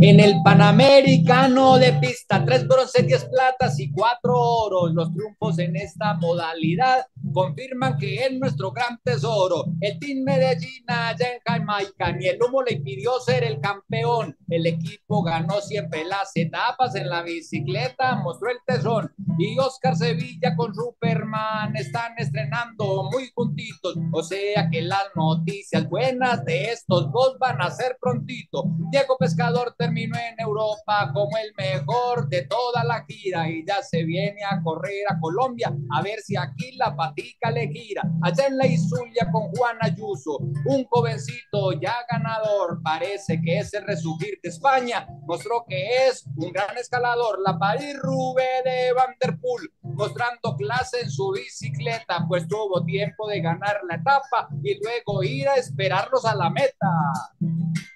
En el Panamericano de pista, tres bronces, diez platas y cuatro oros. Los triunfos en esta modalidad confirman que es nuestro gran tesoro. El Team Medellín allá en Jamaica, ni el humo le impidió ser el campeón. El equipo ganó siempre las etapas en la bicicleta, mostró el tesón. Y Oscar Sevilla con Superman están estrenando muy juntitos. O sea que las noticias buenas de estos dos van a ser prontito. Diego Pescador terminó en Europa como el mejor de toda la gira y ya se viene a correr a Colombia a ver si aquí la patina le gira. Allá en la Isulia con Juan Ayuso, un jovencito ya ganador, parece que es el resurgir de España. Mostró que es un gran escalador, la París Rube de Vanderpool, mostrando clase en su bicicleta, pues tuvo tiempo de ganar la etapa y luego ir a esperarlos a la meta.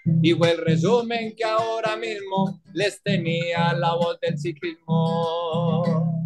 Digo el resumen que ahora mismo les tenía la voz del ciclismo.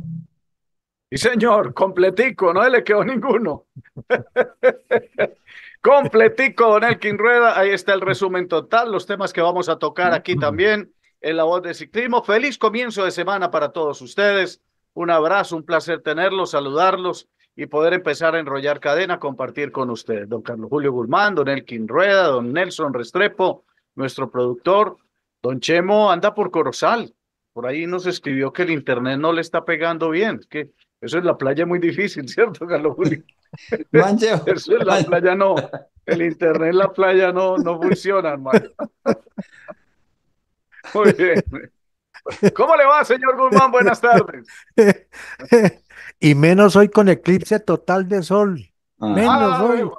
Y señor, completico, no le quedó ninguno. completico, Don Elkin Rueda, ahí está el resumen total, los temas que vamos a tocar aquí también en La Voz de Ciclismo. Feliz comienzo de semana para todos ustedes. Un abrazo, un placer tenerlos, saludarlos y poder empezar a enrollar cadena, compartir con ustedes. Don Carlos Julio Guzmán, Don Elkin Rueda, Don Nelson Restrepo, nuestro productor. Don Chemo anda por Corozal. Por ahí nos escribió que el internet no le está pegando bien. Eso es la playa muy difícil, ¿cierto, Carlos Julio? Eso es la playa no. El internet en la playa no, no funciona, hermano. Muy bien. ¿Cómo le va, señor Guzmán? Buenas tardes. Y menos hoy con eclipse total de sol. Ah. Menos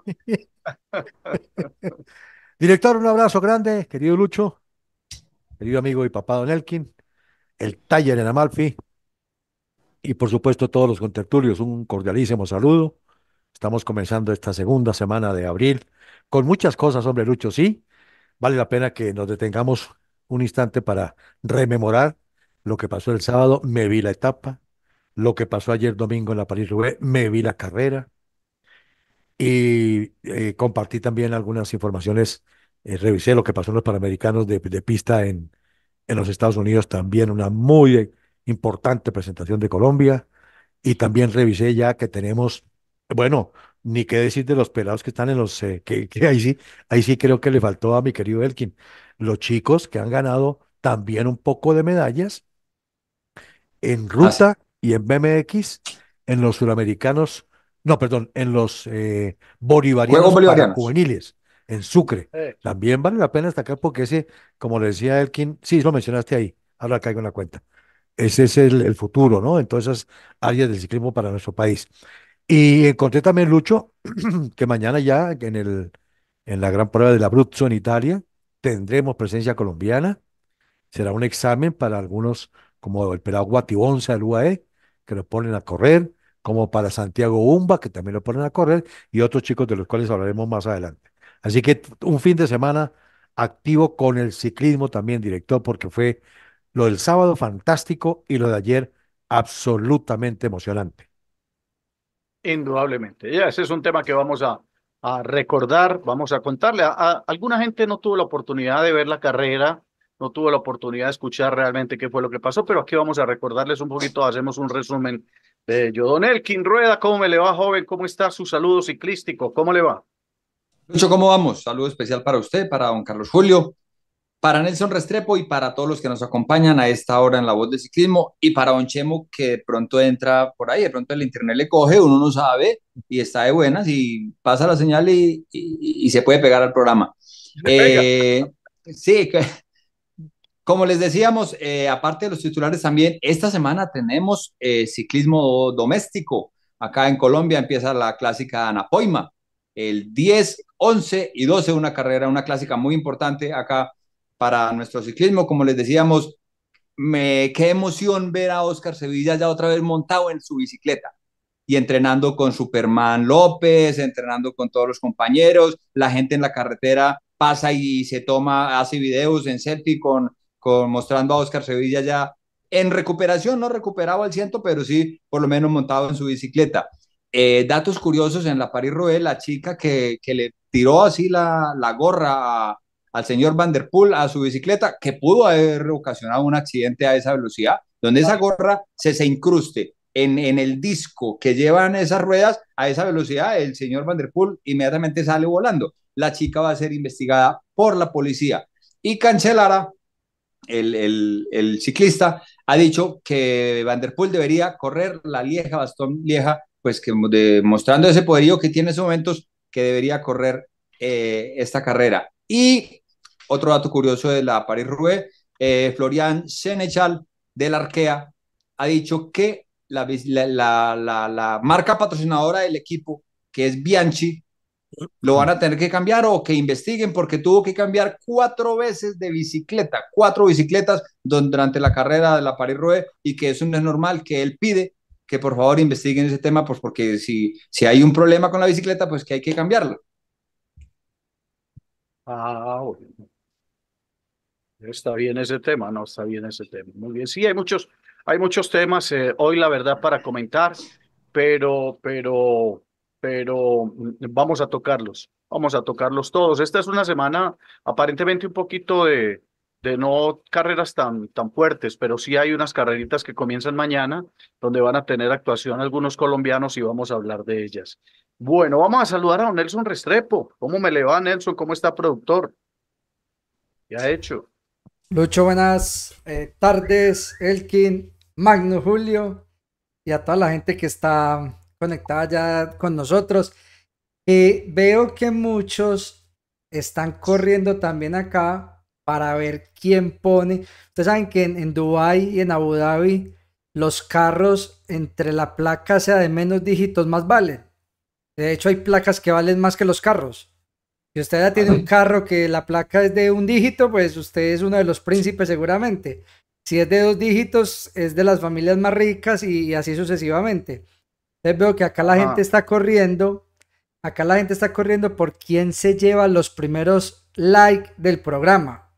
ah, hoy. Director, un abrazo grande, querido Lucho, querido amigo y papá Don Elkin, el taller en Amalfi, y por supuesto todos los contertulios, un cordialísimo saludo. Estamos comenzando esta segunda semana de abril con muchas cosas, hombre Lucho, sí. Vale la pena que nos detengamos un instante para rememorar lo que pasó el sábado, me vi la etapa, lo que pasó ayer domingo en la París-Roubaix, me vi la carrera y eh, compartí también algunas informaciones, eh, revisé lo que pasó en los Panamericanos de, pista en, en los Estados Unidos también, una muy importante presentación de Colombia. Y también revisé ya que tenemos, bueno, ni qué decir de los pelados que están en los, eh, que, ahí sí, ahí sí creo que le faltó a mi querido Elkin. Los chicos que han ganado también un poco de medallas en ah, ruta y en BMX, en los suramericanos, no, perdón, en los eh, bolivarianos, juveniles, en Sucre. También vale la pena destacar porque ese, como le decía Elkin, sí, lo mencionaste ahí, ahora caigo en la cuenta ese es el, futuro, ¿no? En todas esas áreas del ciclismo para nuestro país. Y encontré también, Lucho, que mañana ya en, el, en la gran prueba de la en Italia tendremos presencia colombiana. Será un examen para algunos, como el pelado Guatibonza del UAE, que lo ponen a correr, como para Santiago Umba, que también lo ponen a correr, y otros chicos de los cuales hablaremos más adelante. Así que un fin de semana activo con el ciclismo también, director, porque fue lo del sábado fantástico y lo de ayer absolutamente emocionante. Indudablemente. Ya, ese es un tema que vamos a, recordar, vamos a contarle. A, alguna gente no tuvo la oportunidad de ver la carrera, no tuvo la oportunidad de escuchar realmente qué fue lo que pasó, pero aquí vamos a recordarles un poquito, hacemos un resumen de ello. Don Elkin Rueda, ¿cómo me le va, joven? ¿Cómo está su saludo ciclístico? ¿Cómo le va? Mucho, ¿cómo vamos? Saludo especial para usted, para don Carlos Julio, para Nelson Restrepo y para todos los que nos acompañan a esta hora en La Voz de Ciclismo y para Don Chemo que pronto entra por ahí, de pronto el internet le coge, uno no sabe y está de buenas y pasa la señal y, se puede pegar al programa. Eh, sí, como les decíamos, eh, aparte de los titulares también, esta semana tenemos eh, ciclismo doméstico. Acá en Colombia empieza la clásica Anapoima, el 10, 11 y 12, una carrera, una clásica muy importante acá para nuestro ciclismo. Como les decíamos, me, qué emoción ver a Oscar Sevilla ya otra vez montado en su bicicleta y entrenando con Superman López, entrenando con todos los compañeros, la gente en la carretera pasa y se toma, hace videos en selfie con, con mostrando a Oscar Sevilla ya en recuperación, no recuperaba el ciento, pero sí por lo menos montado en su bicicleta. Eh, datos curiosos en la París Roubaix, la chica que, le tiró así la, la gorra a, al señor Vanderpool a su bicicleta, que pudo haber ocasionado un accidente a esa velocidad, donde esa gorra se se incruste en, en el disco que llevan esas ruedas a esa velocidad, el señor Vanderpool inmediatamente sale volando. La chica va a ser investigada por la policía. Y Cancelara, el, ciclista, ha dicho que Vanderpool debería correr la Lieja, Bastón Lieja, pues que demostrando ese poderío que tiene en esos momentos, que debería correr eh, esta carrera. Y otro dato curioso de la Paris Roubaix, eh, Florian Senechal del Arkea ha dicho que la, marca patrocinadora del equipo, que es Bianchi, lo van a tener que cambiar o que investiguen porque tuvo que cambiar cuatro veces de bicicleta, cuatro bicicletas durante la carrera de la Paris-Roubaix y que eso no es normal, que él pide que por favor investiguen ese tema, pues porque si, si hay un problema con la bicicleta, pues que hay que cambiarla. Ah, Está bien ese tema, no está bien ese tema. Muy bien, sí, hay muchos, hay muchos temas eh, hoy, la verdad, para comentar, pero, pero, pero mm, vamos a tocarlos, vamos a tocarlos todos. Esta es una semana aparentemente un poquito de, de no carreras tan, tan fuertes, pero sí hay unas carreritas que comienzan mañana, donde van a tener actuación algunos colombianos y vamos a hablar de ellas. Bueno, vamos a saludar a don Nelson Restrepo. ¿Cómo me le va, Nelson? ¿Cómo está, productor? Ya ha hecho? Lucho, buenas eh, tardes, Elkin, Magno Julio y a toda la gente que está conectada ya con nosotros. Eh, veo que muchos están corriendo también acá para ver quién pone. Ustedes saben que en, Dubai y en Abu Dhabi los carros entre la placa sea de menos dígitos más valen. De hecho, hay placas que valen más que los carros. Si usted ya tiene un carro que la placa es de un dígito, pues usted es uno de los príncipes seguramente. Si es de dos dígitos, es de las familias más ricas y, así sucesivamente. Entonces veo que acá la gente está corriendo, acá la gente está corriendo por quién se lleva los primeros likes del programa.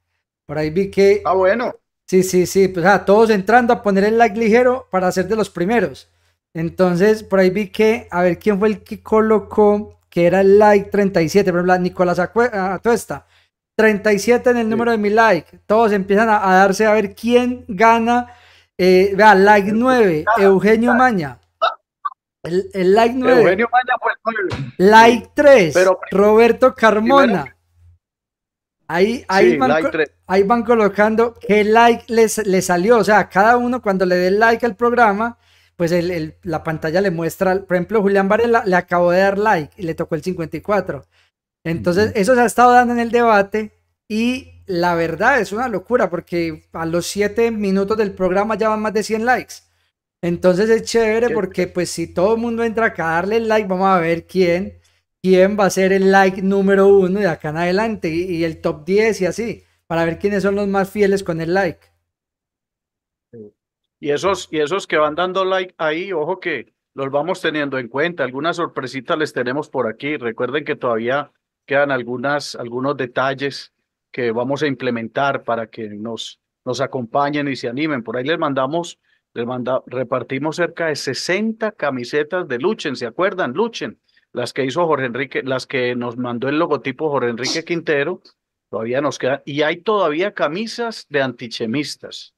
Por ahí vi que... Ah, bueno. Sí, sí, sí, pues todos entrando a poner el like ligero para ser de los primeros. Entonces, por ahí vi que, a ver, ¿quién fue el que colocó era el like 37, por ejemplo, Nicolás Atuesta, 37 en el número de mi like. Todos empiezan a, darse a ver quién gana. Eh, vea, like 9, Eugenio Maña. El, like 9. Eugenio Maña fue el Like 3, Roberto Carmona. Ahí, van, van, colocando qué like les, les, salió. O sea, cada uno cuando le dé like al programa, pues la pantalla le muestra, por ejemplo, Julián Varela le acabó de dar like y le tocó el 54. Entonces, eso se ha estado dando en el debate y la verdad es una locura porque a los 7 minutos del programa ya van más de 100 likes. Entonces es chévere porque pues si todo el mundo entra acá a darle el like, vamos a ver quién, quién va a ser el like número uno de acá en adelante y el top 10 y así, para ver quiénes son los más fieles con el like. Y esos, y esos que van dando like ahí, ojo que los vamos teniendo en cuenta. Algunas sorpresitas les tenemos por aquí. Recuerden que todavía quedan algunas, algunos detalles que vamos a implementar para que nos, nos acompañen y se animen. Por ahí les mandamos, manda, repartimos cerca de 60 camisetas de Luchen, ¿se acuerdan? Luchen, las que hizo Jorge Enrique, las que nos mandó el logotipo Jorge Enrique Quintero, todavía nos quedan. Y hay todavía camisas de antichemistas.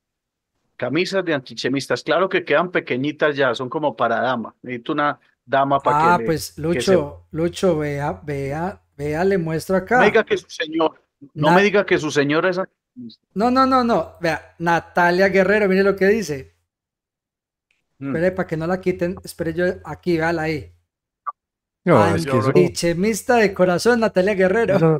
Camisas de antichemistas, claro que quedan pequeñitas ya, son como para dama. Necesito una dama para que. Ah, pues Lucho, Lucho, vea, vea, vea, le muestro acá. No me diga que su señor, no me diga que su señora es No, no, no, no. Vea, Natalia Guerrero, mire lo que dice. Mm. Espere, para que no la quiten, espere yo aquí, la ahí. antichemista de corazón, Natalia Guerrero.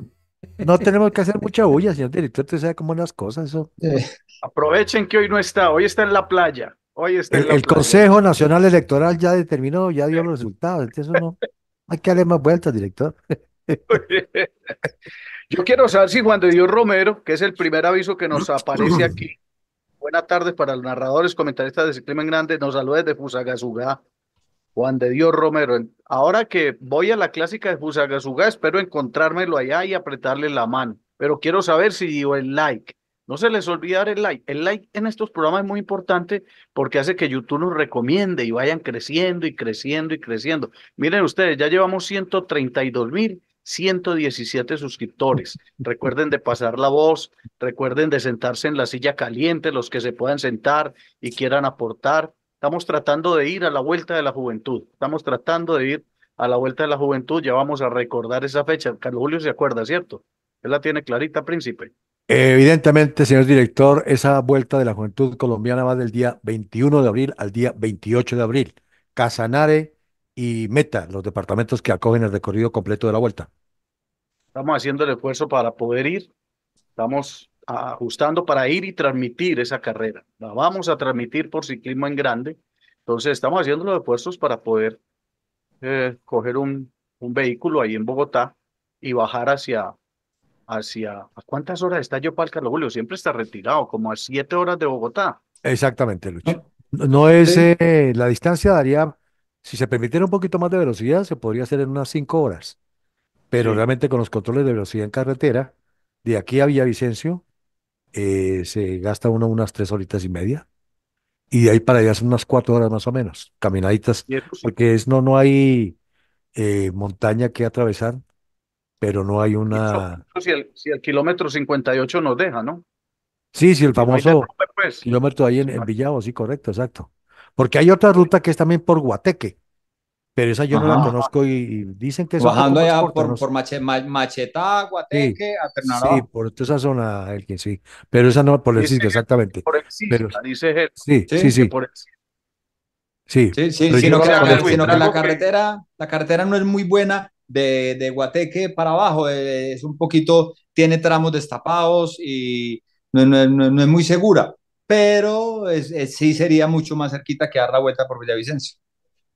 No, tenemos que hacer mucha bulla, señor director, usted sabe cómo las cosas, eso. Eh, Aprovechen que hoy no está, hoy está en la playa. Hoy está el, Consejo Nacional Electoral ya determinó, ya dio los resultados. Entonces no, hay que darle más vueltas, director. Yo quiero saber si Juan de Dios Romero, que es el primer aviso que nos aparece aquí. Buenas tardes para los narradores, comentaristas de Ciclima Grande. Nos saluda desde Fusagasugá. Juan de Dios Romero. Ahora que voy a la clásica de Fusagasugá, espero encontrármelo allá y apretarle la mano. Pero quiero saber si dio el like. No se les olvide dar el like. El like en estos programas es muy importante porque hace que YouTube nos recomiende y vayan creciendo y creciendo y creciendo. Miren ustedes, ya llevamos 132 mil. 117 suscriptores. Recuerden de pasar la voz, recuerden de sentarse en la silla caliente, los que se puedan sentar y quieran aportar. Estamos tratando de ir a la vuelta de la juventud, estamos tratando de ir a la vuelta de la juventud, ya vamos a recordar esa fecha. Carlos Julio se acuerda, ¿cierto? Él la tiene clarita, príncipe. Evidentemente, señor director, esa vuelta de la juventud colombiana va del día 21 de abril al día 28 de abril. Casanare y Meta, los departamentos que acogen el recorrido completo de la vuelta. Estamos haciendo el esfuerzo para poder ir. Estamos ajustando para ir y transmitir esa carrera. La vamos a transmitir por ciclismo en grande. Entonces, estamos haciendo los esfuerzos para poder eh, coger un vehículo ahí en Bogotá y bajar hacia hacia... ¿A cuántas horas está Yopal, Julio? Siempre está retirado, como a siete horas de Bogotá. Exactamente, Lucho. No, es... Eh, la distancia daría... Si se permitiera un poquito más de velocidad, se podría hacer en unas cinco horas. Pero realmente con los controles de velocidad en carretera, de aquí a Villavicencio, eh, se gasta uno unas tres horitas y media. Y de ahí para allá son unas cuatro horas más o menos, caminaditas, porque es, no, no hay eh, montaña que atravesar, pero no hay una... si, el, si el kilómetro 58 nos deja, ¿no? Sí, sí, el famoso pues. kilómetro ahí en, en, Villavo, sí, correcto, exacto. Porque hay otra ruta que es también por Guateque, pero esa yo no la conozco y, dicen que es... Bajando allá por, por Machetá, Guateque, sí, Sí, por toda esa zona, el que sí. Pero esa no, por el sitio, exactamente. Por el Cisca, pero, dice él. Sí, sí, sí. sí. Por Sí, sí, sino, que sino que la, carretera, la carretera no es muy buena de, de Guateque para abajo, eh, es un poquito, tiene tramos destapados y no, no, no, es muy segura, pero es, sí sería mucho más cerquita que dar la vuelta por Villavicencio.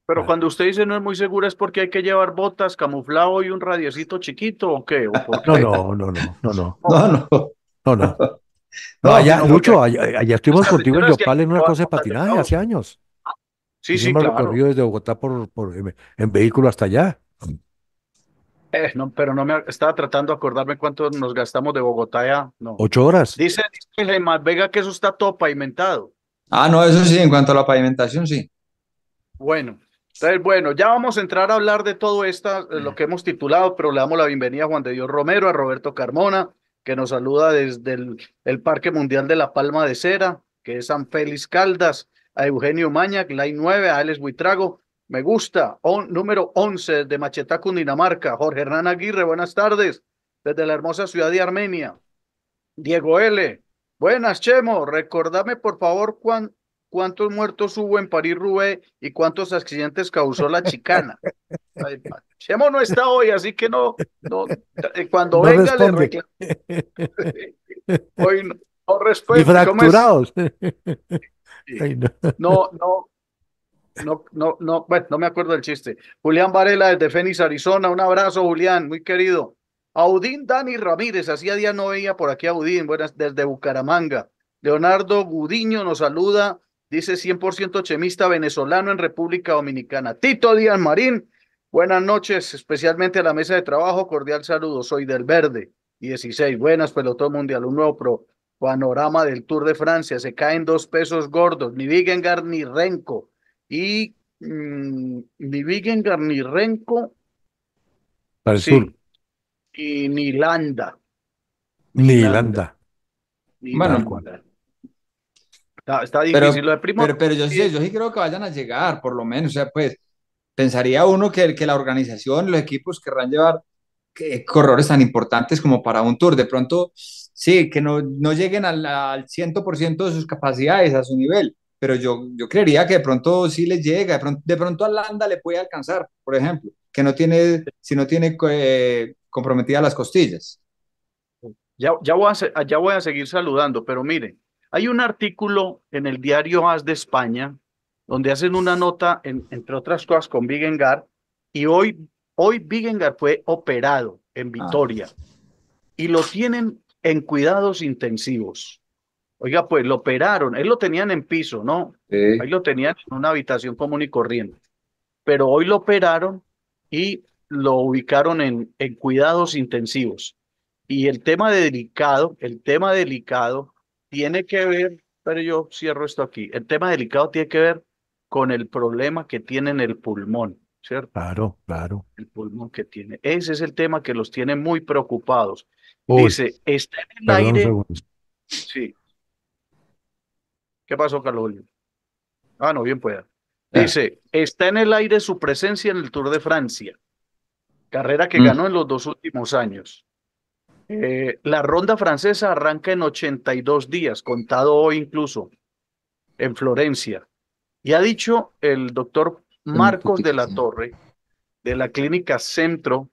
Pero cuando usted dice no es muy segura, ¿es porque hay que llevar botas, camuflado y un radiecito chiquito o qué? ¿O No, no, no, no, no, no. No, no. No, no. no allá, no, allá, allá, estuvimos o sea, contigo en Yopal en una cosa de patinaje hace años. Ah, sí, sí, claro. recorrido desde Bogotá por, por, en vehículo hasta allá no, pero no me estaba tratando de acordarme cuánto nos gastamos de Bogotá ya. No. Ocho horas. Dice, dice Vega que eso está todo pavimentado. Ah, no, eso sí, en cuanto a la pavimentación, sí. Bueno, entonces, bueno, ya vamos a entrar a hablar de todo esto, lo mm. que hemos titulado, pero le damos la bienvenida a Juan de Dios Romero, a Roberto Carmona, que nos saluda desde el, Parque Mundial de la Palma de Cera, que es San Félix Caldas, a Eugenio Mañac, line 9, a Alex Buitrago, me gusta. número 11 de Machetaco, Dinamarca, Jorge Hernán Aguirre, buenas tardes. Desde la hermosa ciudad de Armenia. Diego L. Buenas, Chemo. Recordame, por favor, cuántos muertos hubo en París Rubé y cuántos accidentes causó la chicana. Chemo no está hoy, así que no, eh, cuando venga le reclamo. hoy no, no Y fracturados. no, no, no, no, no, bueno, no me acuerdo del chiste. Julián Varela desde Phoenix, Arizona. Un abrazo, Julián, muy querido. Audín Dani Ramírez, hacía día no veía por aquí a Audín, buenas, desde Bucaramanga. Leonardo Gudiño nos saluda, dice 100% chemista venezolano en República Dominicana. Tito Díaz Marín, buenas noches, especialmente a la mesa de trabajo, cordial saludo, soy del Verde, 16, buenas, pelotón mundial, un nuevo pro, panorama del Tour de Francia, se caen dos pesos gordos, ni Vigengar ni Renko, y ni viví ni Para el sur. Y Landa. Nilanda. Bueno, está, difícil lo de primo. Pero, yo, sí, yo creo que vayan a llegar, por lo menos. O sea, pues, pensaría uno que, que la organización, los equipos querrán llevar eh, corredores tan importantes como para un tour. De pronto, sí, que no, lleguen al, al 100% de sus capacidades, a su nivel pero yo, yo creería que de pronto sí les llega, de pronto, de pronto a Landa le puede alcanzar, por ejemplo, que no tiene, si no tiene eh, comprometida las costillas. Ya, voy a, voy a seguir saludando, pero miren, hay un artículo en el diario AS de España donde hacen una nota, entre otras cosas, con Bigengar y hoy, hoy Vigengar fue operado en ah. Vitoria y lo tienen en cuidados intensivos. Oiga, pues lo operaron, él lo tenían en piso, ¿no? Ahí lo tenían en una habitación común y corriente. Pero hoy lo operaron y lo ubicaron en, en cuidados intensivos. Y el tema de delicado, el tema delicado tiene que ver, pero yo cierro esto aquí, el tema delicado tiene que ver con el problema que tiene en el pulmón, ¿cierto? Claro, claro. El pulmón que tiene. Ese es el tema que los tiene muy preocupados. Dice, está en el aire. Sí, ¿Qué pasó, Carlos Ah, no, bien pueda. Ah. Dice, está en el aire su presencia en el Tour de Francia, carrera que mm. ganó en los dos últimos años. Eh, la ronda francesa arranca en 82 días, contado hoy incluso, en Florencia. Y ha dicho el doctor Marcos de la Torre, de la clínica Centro,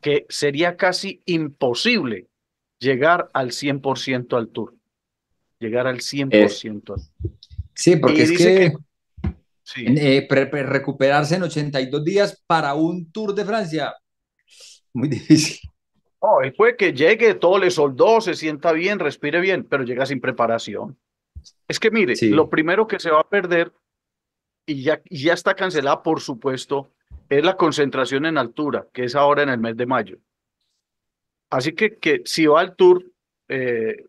que sería casi imposible llegar al 100% al Tour llegar al 100%. Eh, sí, porque es que, eh, recuperarse en 82 días para un Tour de Francia, muy difícil. Oh, puede que llegue, todo le soldó, se sienta bien, respire bien, pero llega sin preparación. Es que mire, lo primero que se va a perder, y ya, ya está cancelada, por supuesto, es la concentración en altura, que es ahora en el mes de mayo. Así que, que si va al tour, eh,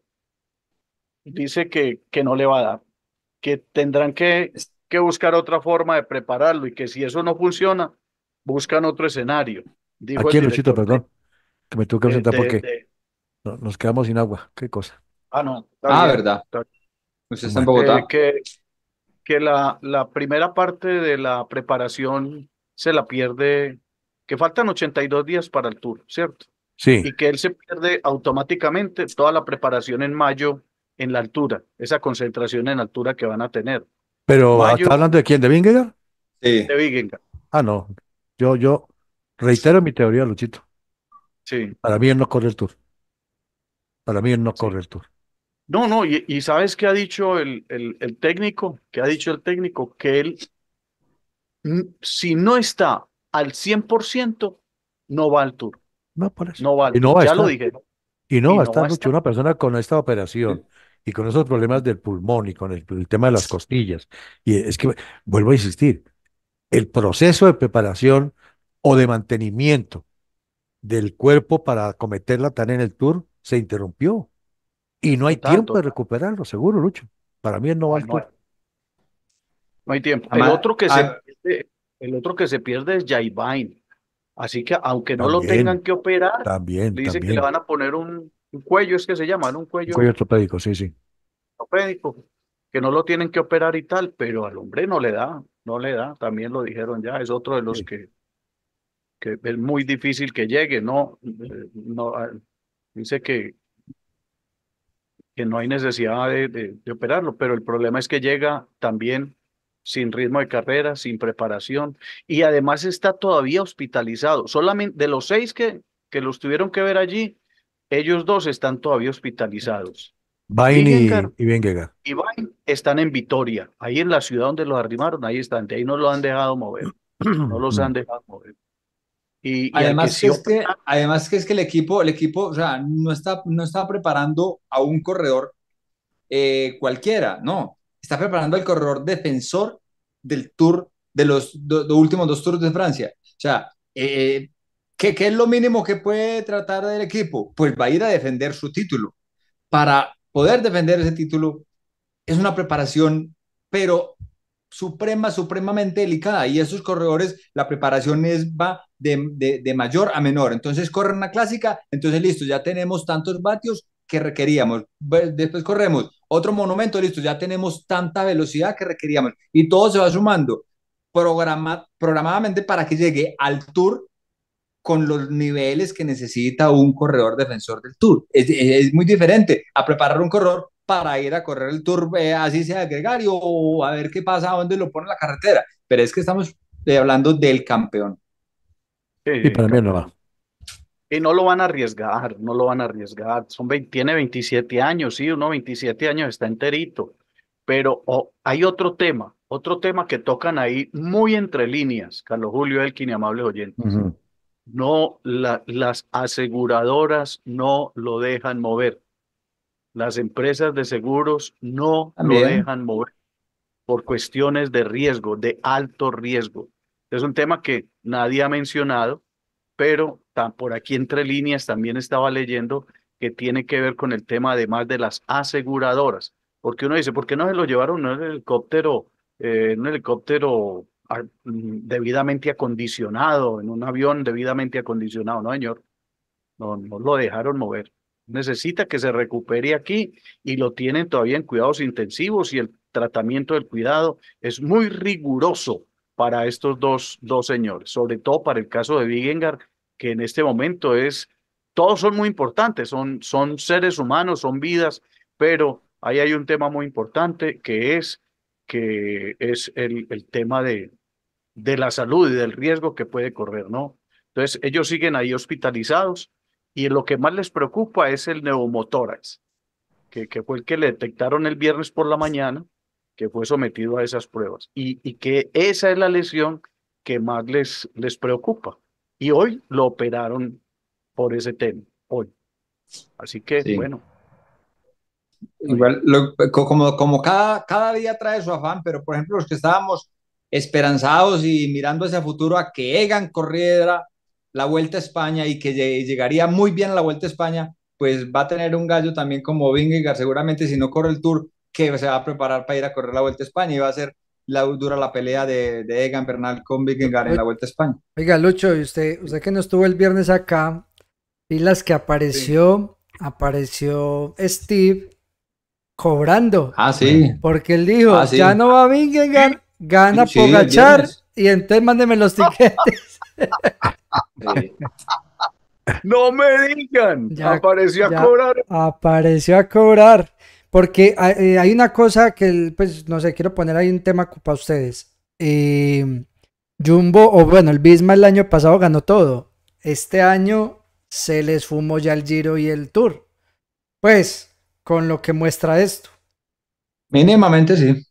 dice que, que no le va a dar, que tendrán que, buscar otra forma de prepararlo y que si eso no funciona, buscan otro escenario. Aquí, Luchito, perdón, que me tuve que porque nos quedamos sin agua. ¿Qué cosa? Ah, no. Ah, verdad. está en Bogotá. Eh, que, que la, la primera parte de la preparación se la pierde, que faltan 82 días para el tour, ¿cierto? Sí. Y que él se pierde automáticamente toda la preparación en mayo en la altura, esa concentración en altura que van a tener. Pero, ¿está hablando de quién? ¿De Vingegaard? Sí. De Vingegaard. Ah, no. Yo, yo reitero mi teoría, Luchito. Sí. Para mí él no corre el Tour. Para mí él no corre el Tour. No, no, y, ¿sabes qué ha dicho el, el, técnico? que ha dicho el técnico? Que él, si no está al 100%, no va al Tour. No, por eso. No va y ya lo dije. Y no, va a una persona con esta operación y con esos problemas del pulmón y con el, tema de las costillas. Y es que, vuelvo a insistir, el proceso de preparación o de mantenimiento del cuerpo para acometer la tarea en el tour se interrumpió. Y no hay tiempo de recuperarlo, seguro, Lucho. Para mí no va al no, No hay tiempo. el, otro que se ah, pierde, el otro que se pierde es Jaivain. Así que aunque no lo tengan que operar, también, dicen que le van a poner un, un cuello es que se llama, ¿no? Un cuello. Un cuello ortopédico, sí, sí. que no lo tienen que operar y tal, pero al hombre no le da, no le da, también lo dijeron ya, es otro de los que, que es muy difícil que llegue, ¿no? Eh, no ah, dice que, que no hay necesidad de, de, operarlo, pero el problema es que llega también sin ritmo de carrera, sin preparación, y además está todavía hospitalizado. Solamente de los seis que, que los tuvieron que ver allí, ellos dos están todavía hospitalizados. Bain y, y Y vain están en Vitoria, ahí en la ciudad donde los arrimaron, ahí están, ahí no los han dejado mover, no los han dejado mover. Y, además, que es que, además es que el equipo, el equipo, o sea, no está, no está preparando a un corredor eh, cualquiera, no, está preparando al corredor defensor del Tour de los últimos dos Tours de Francia. O sea, eh, ¿Qué, es lo mínimo que puede tratar del equipo? Pues va a ir a defender su título. Para poder defender ese título es una preparación, pero suprema, supremamente delicada. Y esos corredores, la preparación es, va de, mayor a menor. Entonces corren una clásica, entonces listo, ya tenemos tantos vatios que requeríamos. Después corremos otro monumento, listo, ya tenemos tanta velocidad que requeríamos. Y todo se va sumando programadamente para que llegue al tour con los niveles que necesita un corredor defensor del Tour. Es, es, muy diferente a preparar un corredor para ir a correr el Tour, eh, así sea gregario, o a ver qué pasa, dónde lo pone la carretera. Pero es que estamos eh, hablando del campeón. y para mí no va. Y no lo van a arriesgar, no lo van a arriesgar. Son tiene 27 años, sí, uno 27 años está enterito. Pero hay otro tema, otro tema que tocan ahí muy entre líneas, Carlos Julio Elkin y amables oyentes no las aseguradoras no lo dejan mover. Las empresas de seguros no lo dejan mover por cuestiones de riesgo, de alto riesgo. Es un tema que nadie ha mencionado, pero por aquí entre líneas también estaba leyendo que tiene que ver con el tema además de las aseguradoras. Porque uno dice, ¿por qué no se lo llevaron en helicóptero, un eh, helicóptero Mm, debidamente acondicionado, en un avión debidamente acondicionado. No, señor, no, no lo dejaron mover. Necesita que se recupere aquí y lo tienen todavía en cuidados intensivos y el tratamiento del cuidado es muy riguroso para estos dos, dos señores, sobre todo para el caso de Wigengar, que en este momento es, todos son muy importantes, son, son seres humanos, son vidas, pero ahí hay un tema muy importante que es que es el, el tema de, de la salud y del riesgo que puede correr, ¿no? Entonces, ellos siguen ahí hospitalizados y lo que más les preocupa es el neumotórax, que, que fue el que le detectaron el viernes por la mañana, que fue sometido a esas pruebas y, y que esa es la lesión que más les, les preocupa. Y hoy lo operaron por ese tema, hoy. Así que, bueno, Igual, como, como cada, cada día trae su afán, pero por ejemplo, los que estábamos esperanzados y mirando hacia futuro a que Egan corriera la Vuelta a España y que llegaría muy bien a la Vuelta a España, pues va a tener un gallo también como Vingegaard, seguramente si no corre el Tour, que se va a preparar para ir a correr la Vuelta a España y va a ser la dura la pelea de, Egan Bernal con Vingegaard en la Vuelta a España. Oiga, Lucho, y usted, usted que no estuvo el viernes acá, y las que apareció, apareció Steve cobrando. Ah, sí. Porque él dijo, ah, ya no va venir gana por Pogachar y entonces mándeme los tiquetes. no me digan, apareció a cobrar. Apareció a cobrar. Porque hay eh, una cosa que, pues, no sé, quiero poner ahí un tema para ustedes. Em, Jumbo, o bueno, el Bisma el año pasado ganó todo. Este año se les fumó ya el Giro y el Tour. Pues, con lo que muestra esto. Mínimamente sí.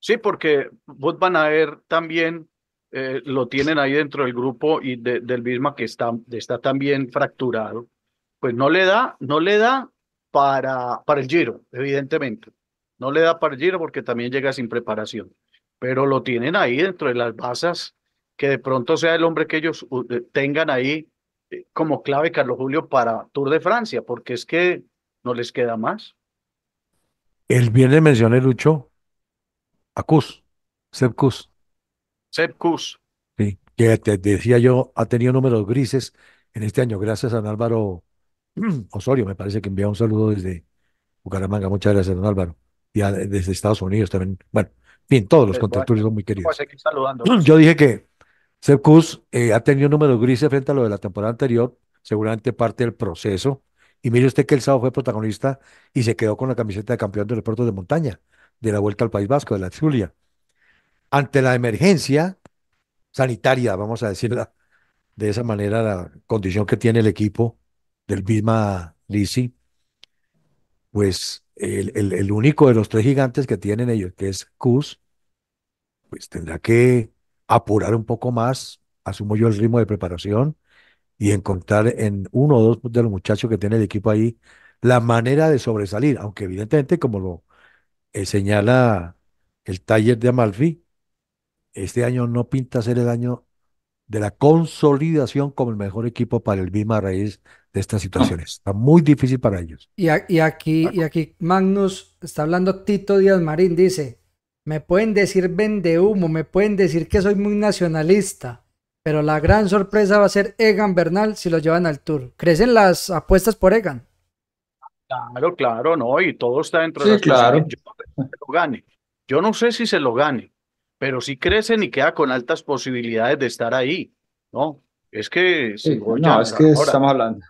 Sí, porque vos van a también, eh, lo tienen ahí dentro del grupo y del mismo que está, está también fracturado, pues no le da, no le da para, para el giro, evidentemente. No le da para el giro porque también llega sin preparación, pero lo tienen ahí dentro de las basas, que de pronto sea el hombre que ellos eh, tengan ahí eh, como clave Carlos Julio para Tour de Francia, porque es que ¿No les queda más? El viernes mencioné Lucho a Cus, Seb Cus. Seb Cus. Sí, que te decía yo, ha tenido números grises en este año, gracias a don Álvaro Osorio, me parece que envía un saludo desde Bucaramanga. Muchas gracias, don Álvaro. Y desde Estados Unidos también. Bueno, bien todos los pues, contactos son muy queridos. Yo dije que Seb Cus eh, ha tenido números grises frente a lo de la temporada anterior, seguramente parte del proceso y mire usted que el sábado fue protagonista y se quedó con la camiseta de campeón de los de montaña, de la Vuelta al País Vasco, de la Zulia. Ante la emergencia sanitaria, vamos a decirla de esa manera, la condición que tiene el equipo del mismo Lisi, pues el, el, único de los tres gigantes que tienen ellos, que es Kuz, pues tendrá que apurar un poco más, asumo yo el ritmo de preparación, y encontrar en uno o dos de los muchachos que tiene el equipo ahí la manera de sobresalir, aunque evidentemente, como lo eh, señala el taller de Amalfi, este año no pinta ser el año de la consolidación como el mejor equipo para el BIM a raíz de estas situaciones. Está muy difícil para ellos. Y, aquí, y aquí Magnus está hablando Tito Díaz Marín, dice, me pueden decir vende humo, me pueden decir que soy muy nacionalista, pero la gran sorpresa va a ser Egan Bernal si lo llevan al Tour. ¿Crecen las apuestas por Egan? Claro, claro, no, y todo está dentro de las claro. Yo no sé si se lo gane. Yo no sé si se lo gane, pero si sí crecen y queda con altas posibilidades de estar ahí, ¿no? Es que no, es que estamos hablando.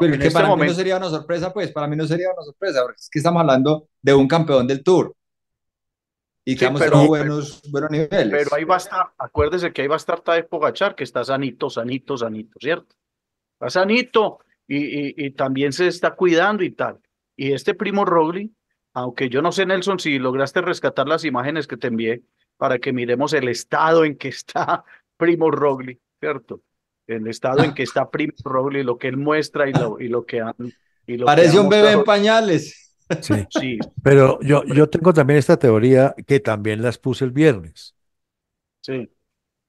Este para mí no sería una sorpresa, pues, para mí no sería una sorpresa, es que estamos hablando de un campeón del Tour y que pero, buenos, Pero ahí va a estar, acuérdese que ahí va a estar Tadej Pogachar, que está sanito, sanito, sanito, ¿cierto? Está sanito y, y, también se está cuidando y tal. Y este primo Rogli, aunque yo no sé, Nelson, si lograste rescatar las imágenes que te envié para que miremos el estado en que está primo Rogli, ¿cierto? El estado en que está primo Rogli, lo que él muestra y lo, y lo que Parece un bebé en pañales. Sí. Pero yo, yo tengo también esta teoría que también las puse el viernes. Sí.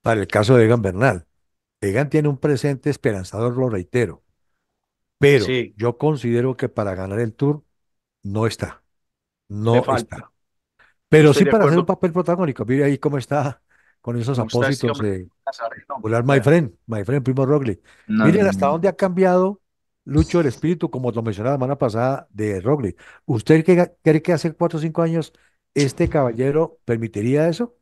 Para el caso de Egan Bernal. Egan tiene un presente esperanzador, lo reitero. Pero yo considero que para ganar el Tour no está. No está. Pero sí para hacer un papel protagónico. Mire ahí cómo está con esos apósitos de volar My Friend, My Friend Primo Roglic. Miren hasta dónde ha cambiado Lucho el espíritu, como lo mencionaba la semana pasada, de Roglic. ¿Usted cree que hace cuatro o cinco años este caballero permitiría eso?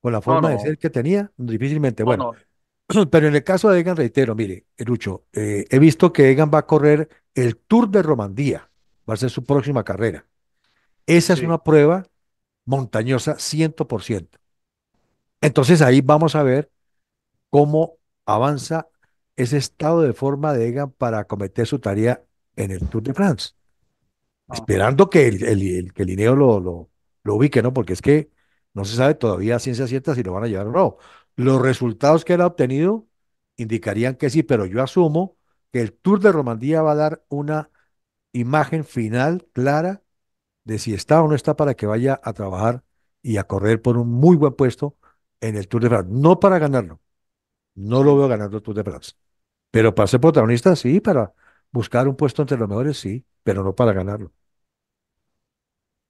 Con la forma de ser que tenía, difícilmente. bueno, pero en el caso de Egan, reitero, mire, eh, Lucho, eh, he visto que Egan va a correr el Tour de Romandía, va a ser su próxima carrera. Esa es una prueba montañosa 100%. Entonces ahí vamos a ver cómo avanza ese estado de forma de Egan para acometer su tarea en el Tour de France. Ah. Esperando que el, Ineo lo, ubique, ¿no? Porque es que no se sabe todavía ciencia cierta si lo van a llevar o no. Los resultados que él ha obtenido indicarían que sí, pero yo asumo que el Tour de Romandía va a dar una imagen final clara de si está o no está para que vaya a trabajar y a correr por un muy buen puesto en el Tour de France. No para ganarlo. No lo veo ganando el Tour de France. Pero para ser protagonista, sí, para buscar un puesto entre los mejores, sí, pero no para ganarlo.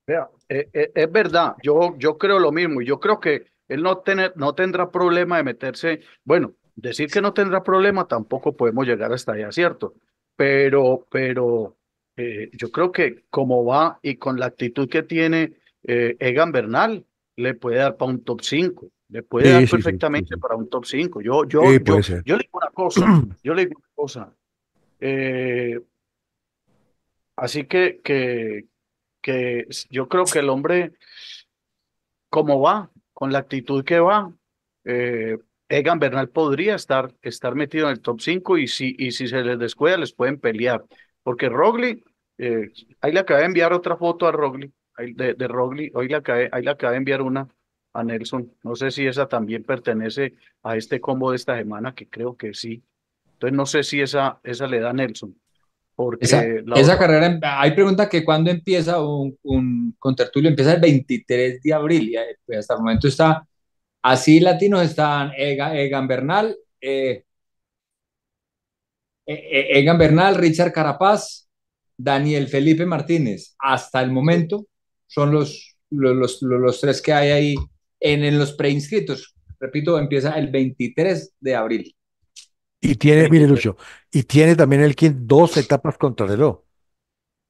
Vea, eh, eh, es verdad, yo, yo creo lo mismo, yo creo que él no, tener, no tendrá problema de meterse, bueno, decir que no tendrá problema tampoco podemos llegar hasta allá, ¿cierto? Pero, pero eh, yo creo que como va y con la actitud que tiene Egan Bernal, le puede dar para un top 5 le puede dar perfectamente para un top 5. Yo, yo, le digo una cosa, yo le digo cosa. Eh, así que, que, que yo creo que el hombre, como va, con la actitud que va, eh, Egan Bernal podría estar, estar metido en el top 5 y si, y si se les descuida les pueden pelear. Porque Rogli, eh, ahí le acaba de enviar otra foto a Rogli, de, de Rogli, hoy le acaba ahí de enviar una a Nelson. No sé si esa también pertenece a este combo de esta semana, que creo que sí. Entonces no sé si esa, esa le da a Nelson. Porque esa, carrera, hay pregunta que cuando empieza un, un contertulio, empieza el 23 de abril y eh, hasta el momento está así latinos están Egan, Bernal, eh, e, e, Egan Bernal, Richard Carapaz, Daniel Felipe Martínez. Hasta el momento son los, los, los, los tres que hay ahí en, los preinscritos. Repito, empieza el 23 de abril. Y tiene, mire Lucho, y tiene también el quien dos etapas contra contrarreloj.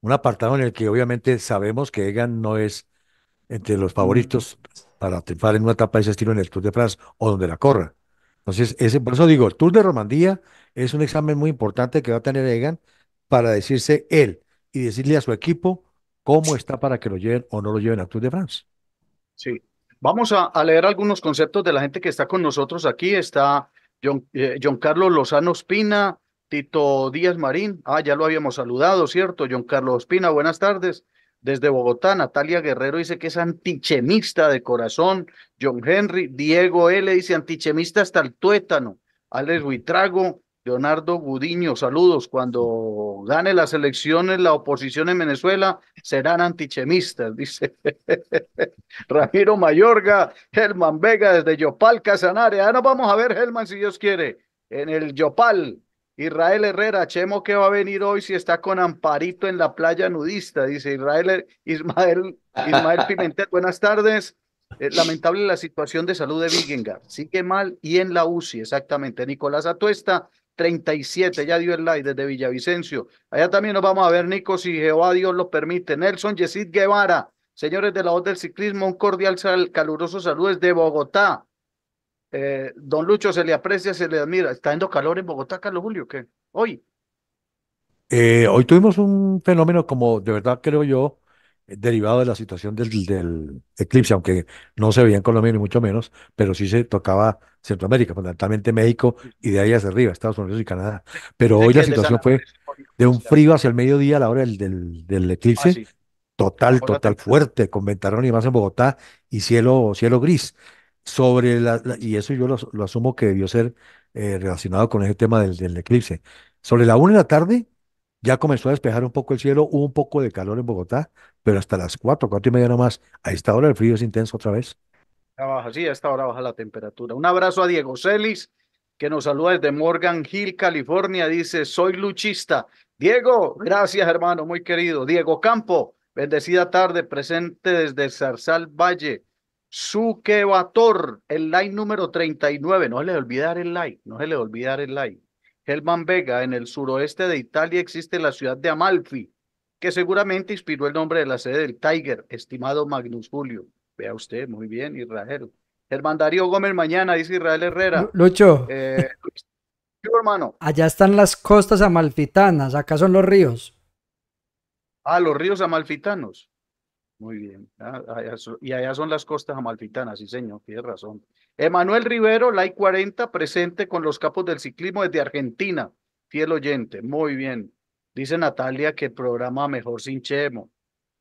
Un apartado en el que obviamente sabemos que Egan no es entre los favoritos para triunfar en una etapa de ese estilo en el Tour de France o donde la corra. Entonces, ese, por eso digo, el Tour de Romandía es un examen muy importante que va a tener Egan para decirse él y decirle a su equipo cómo está para que lo lleven o no lo lleven al Tour de France. Sí, Vamos a, leer algunos conceptos de la gente que está con nosotros aquí. Está John, eh, Carlos Lozano Espina, Tito Díaz Marín. Ah, ya lo habíamos saludado, ¿cierto? John Carlos Espina, buenas tardes. Desde Bogotá, Natalia Guerrero dice que es antichemista de corazón. John Henry, Diego L dice antichemista hasta el tuétano. Alex Huitrago, Leonardo Gudiño, saludos. Cuando gane las elecciones, la oposición en Venezuela serán antichemistas, dice Ramiro Mayorga, Helman Vega desde Yopal, Casanare. Ah, nos vamos a ver, Helman, si Dios quiere, en el Yopal. Israel Herrera, Chemo que va a venir hoy si está con Amparito en la playa nudista, dice Israel Ismael, Ismael Pimentel. Buenas tardes. Eh, lamentable la situación de salud de Vigengar. Sigue mal y en la UCI, exactamente. Nicolás Atuesta, 37, ya dio el like desde Villavicencio. Allá también nos vamos a ver, Nico, si Jehová Dios lo permite. Nelson Yesid Guevara, señores de la voz del ciclismo, un cordial, caluroso saludo desde Bogotá. Eh, don Lucho, se le aprecia, se le admira. ¿Está haciendo calor en Bogotá, Carlos Julio? ¿Qué? Hoy. Eh, hoy tuvimos un fenómeno como de verdad creo yo eh, derivado de la situación del, eclipse, aunque no se veía en Colombia ni mucho menos, pero sí se tocaba Centroamérica, fundamentalmente México y de ahí hacia arriba, Estados Unidos y Canadá. Pero hoy la situación fue de un frío hacia el mediodía a la hora del, del, ah, eclipse, total, total, fuerte, con y más en Bogotá y cielo, cielo gris. Sobre la, y eso yo lo, asumo que debió ser eh, relacionado con ese tema del, del eclipse. Sobre la una de la tarde ya comenzó a despejar un poco el cielo, hubo un poco de calor en Bogotá, pero hasta las cuatro, cuatro y media nomás, a esta hora el frío es intenso otra vez. Baja, sí, a esta hora baja la temperatura. Un abrazo a Diego Celis, que nos saluda desde Morgan Hill, California. Dice, soy luchista. Diego, gracias hermano, muy querido. Diego Campo, bendecida tarde, presente desde Zarzal Valle. Suquebator, el like número 39. No se le olvidar el like, no se le olvidar el like. Helman Vega, en el suroeste de Italia, existe la ciudad de Amalfi, que seguramente inspiró el nombre de la sede del Tiger, estimado Magnus Julio. Vea usted, muy bien, Israel. Germán Darío Gómez mañana, dice Israel Herrera. Lucho. Eh, hermano. Allá están las costas amalfitanas, acá son los ríos. Ah, los ríos amalfitanos. Muy bien. Ah, ah, y allá son las costas amalfitanas, sí, señor, tiene razón. Emanuel Rivero, la i 40, presente con los capos del ciclismo desde Argentina. Fiel oyente, muy bien. Dice Natalia que el programa mejor sin Chemo.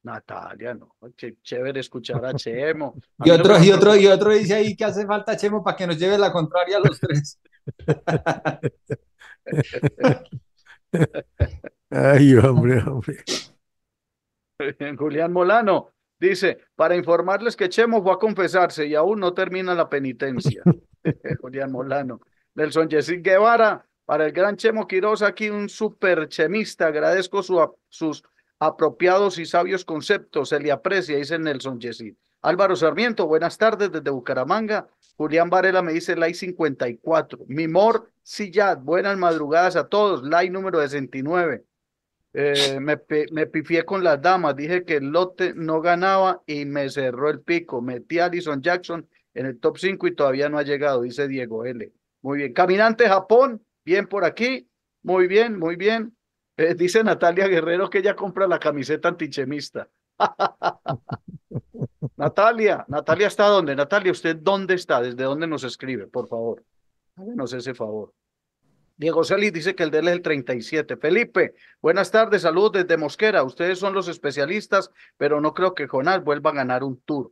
Natalia, no, qué chévere escuchar a Chemo. y otro, y otro, y otro dice ahí que hace falta Chemo para que nos lleve la contraria a los tres. Ay, hombre, hombre. Julián Molano dice, para informarles que Chemo va a confesarse y aún no termina la penitencia. Julián Molano. Nelson Yesid Guevara, para el gran Chemo Quiroz, aquí un super chemista. Agradezco sus apropiados y sabios conceptos. Se le aprecia, dice Nelson Yesid. Álvaro Sarmiento, buenas tardes desde Bucaramanga. Julián Varela me dice Lai 54. Mimor Sillat, buenas madrugadas a todos. Lai número 69. Eh, me, pifié con las damas, dije que el lote no ganaba y me cerró el pico. Metí a Alison Jackson en el top 5 y todavía no ha llegado, dice Diego L. Muy bien. Caminante Japón, bien por aquí. Muy bien, muy bien. Eh, dice Natalia Guerrero que ella compra la camiseta antichemista. Natalia, Natalia está dónde Natalia, ¿usted dónde está? ¿Desde dónde nos escribe? Por favor, háganos ese favor. Diego Celis dice que el de él es el 37. Felipe, buenas tardes, saludos desde Mosquera. Ustedes son los especialistas, pero no creo que Jonás vuelva a ganar un tour.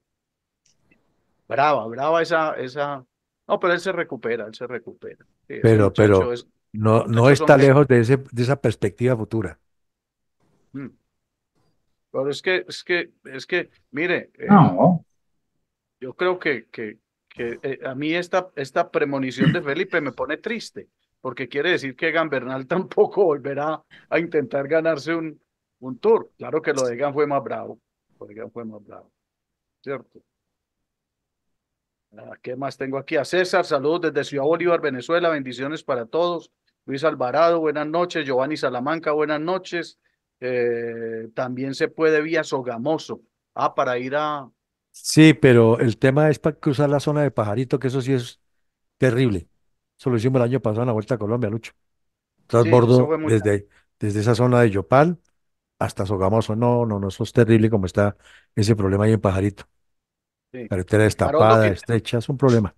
Brava, brava esa, esa. No, pero él se recupera, él se recupera. pero, pero no, no está lejos de, ese, de esa perspectiva futura. Mm. Pero es que, es que, es que, mire, eh, yo creo que, que, que eh, a mí esta premonición de Felipe me pone triste porque quiere decir que Egan Bernal tampoco volverá a intentar ganarse un, un tour. Claro que lo de Egan fue más bravo, Egan fue más bravo, ¿cierto? Ah, ¿Qué más tengo aquí? A César, saludos desde Ciudad Bolívar, Venezuela, bendiciones para todos. Luis Alvarado, buenas noches. Giovanni Salamanca, buenas noches. Eh, también se puede vía Sogamoso. Ah, para ir a... Sí, pero el tema es para cruzar la zona de Pajarito, que eso sí es terrible. Eso hicimos el año pasado en la Vuelta a Colombia, Lucho. Transbordo Bordo, desde, desde esa zona de Yopal hasta Sogamoso. No, no, no, eso es terrible como está ese problema ahí en Pajarito. Carretera destapada, estrecha, es un problema.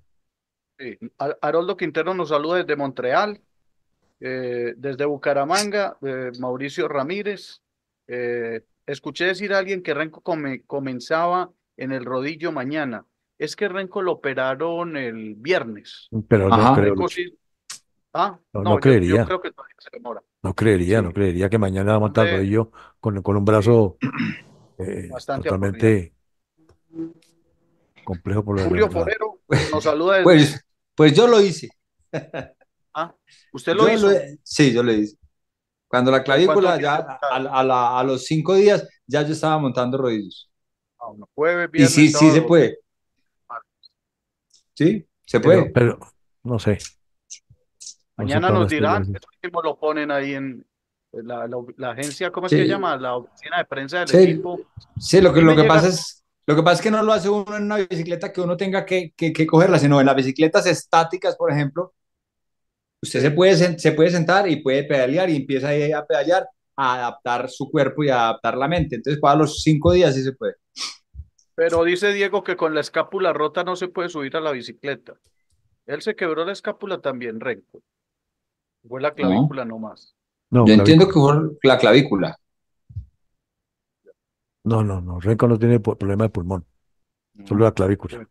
Haroldo Quintero nos saluda desde Montreal, eh, desde Bucaramanga, eh, Mauricio Ramírez. Eh, escuché decir a alguien que Renco comenzaba en el rodillo mañana es que Renco lo operaron el viernes. Mm, pero no creo. No, creería. No creería, no creería que mañana va a montar rodillo con, con un brazo eh, totalmente complejo por lo Julio Forero nos saluda. Pues, pues yo lo hice. Ah, ¿Usted lo hizo? sí, yo le hice. Cuando la clavícula, ya a, a, los cinco días, ya yo estaba montando rodillos. Ah, y sí, sí se puede. Sí, se puede. Pero, no sé. Mañana nos dirán, este lo ponen ahí en eh, la, agencia, ¿cómo se llama? La oficina de prensa del equipo. Sí, lo que, lo que pasa es... Lo que pasa es que no lo hace uno en una bicicleta que uno tenga que, que, que cogerla, sino en las bicicletas estáticas, por ejemplo, usted se puede, se puede sentar y puede pedalear y empieza a pedalear, a adaptar su cuerpo y a adaptar la mente. Entonces, para los cinco días sí se puede. Pero dice Diego que con la escápula rota no se puede subir a la bicicleta. Él se quebró la escápula también Renco. Fue la clavícula no. nomás. No, Yo entiendo que fue la clavícula. No, no, no. Renco no tiene problema de pulmón. Mm. Solo la clavícula.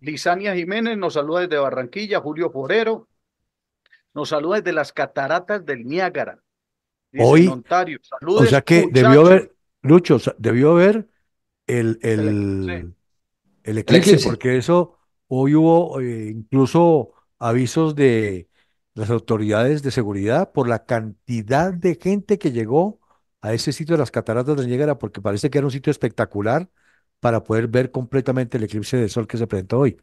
Lisania Jiménez nos saluda desde Barranquilla. Julio Forero nos saluda desde las cataratas del Niágara. Hoy. o sea que debió haber, Lucho, debió haber el, el, eclipse, porque eso hoy hubo eh, incluso avisos de las autoridades de seguridad por la cantidad de gente que llegó a ese sitio de las cataratas de Niágara, porque parece que era un sitio espectacular para poder ver completamente el eclipse del sol que se presentó hoy.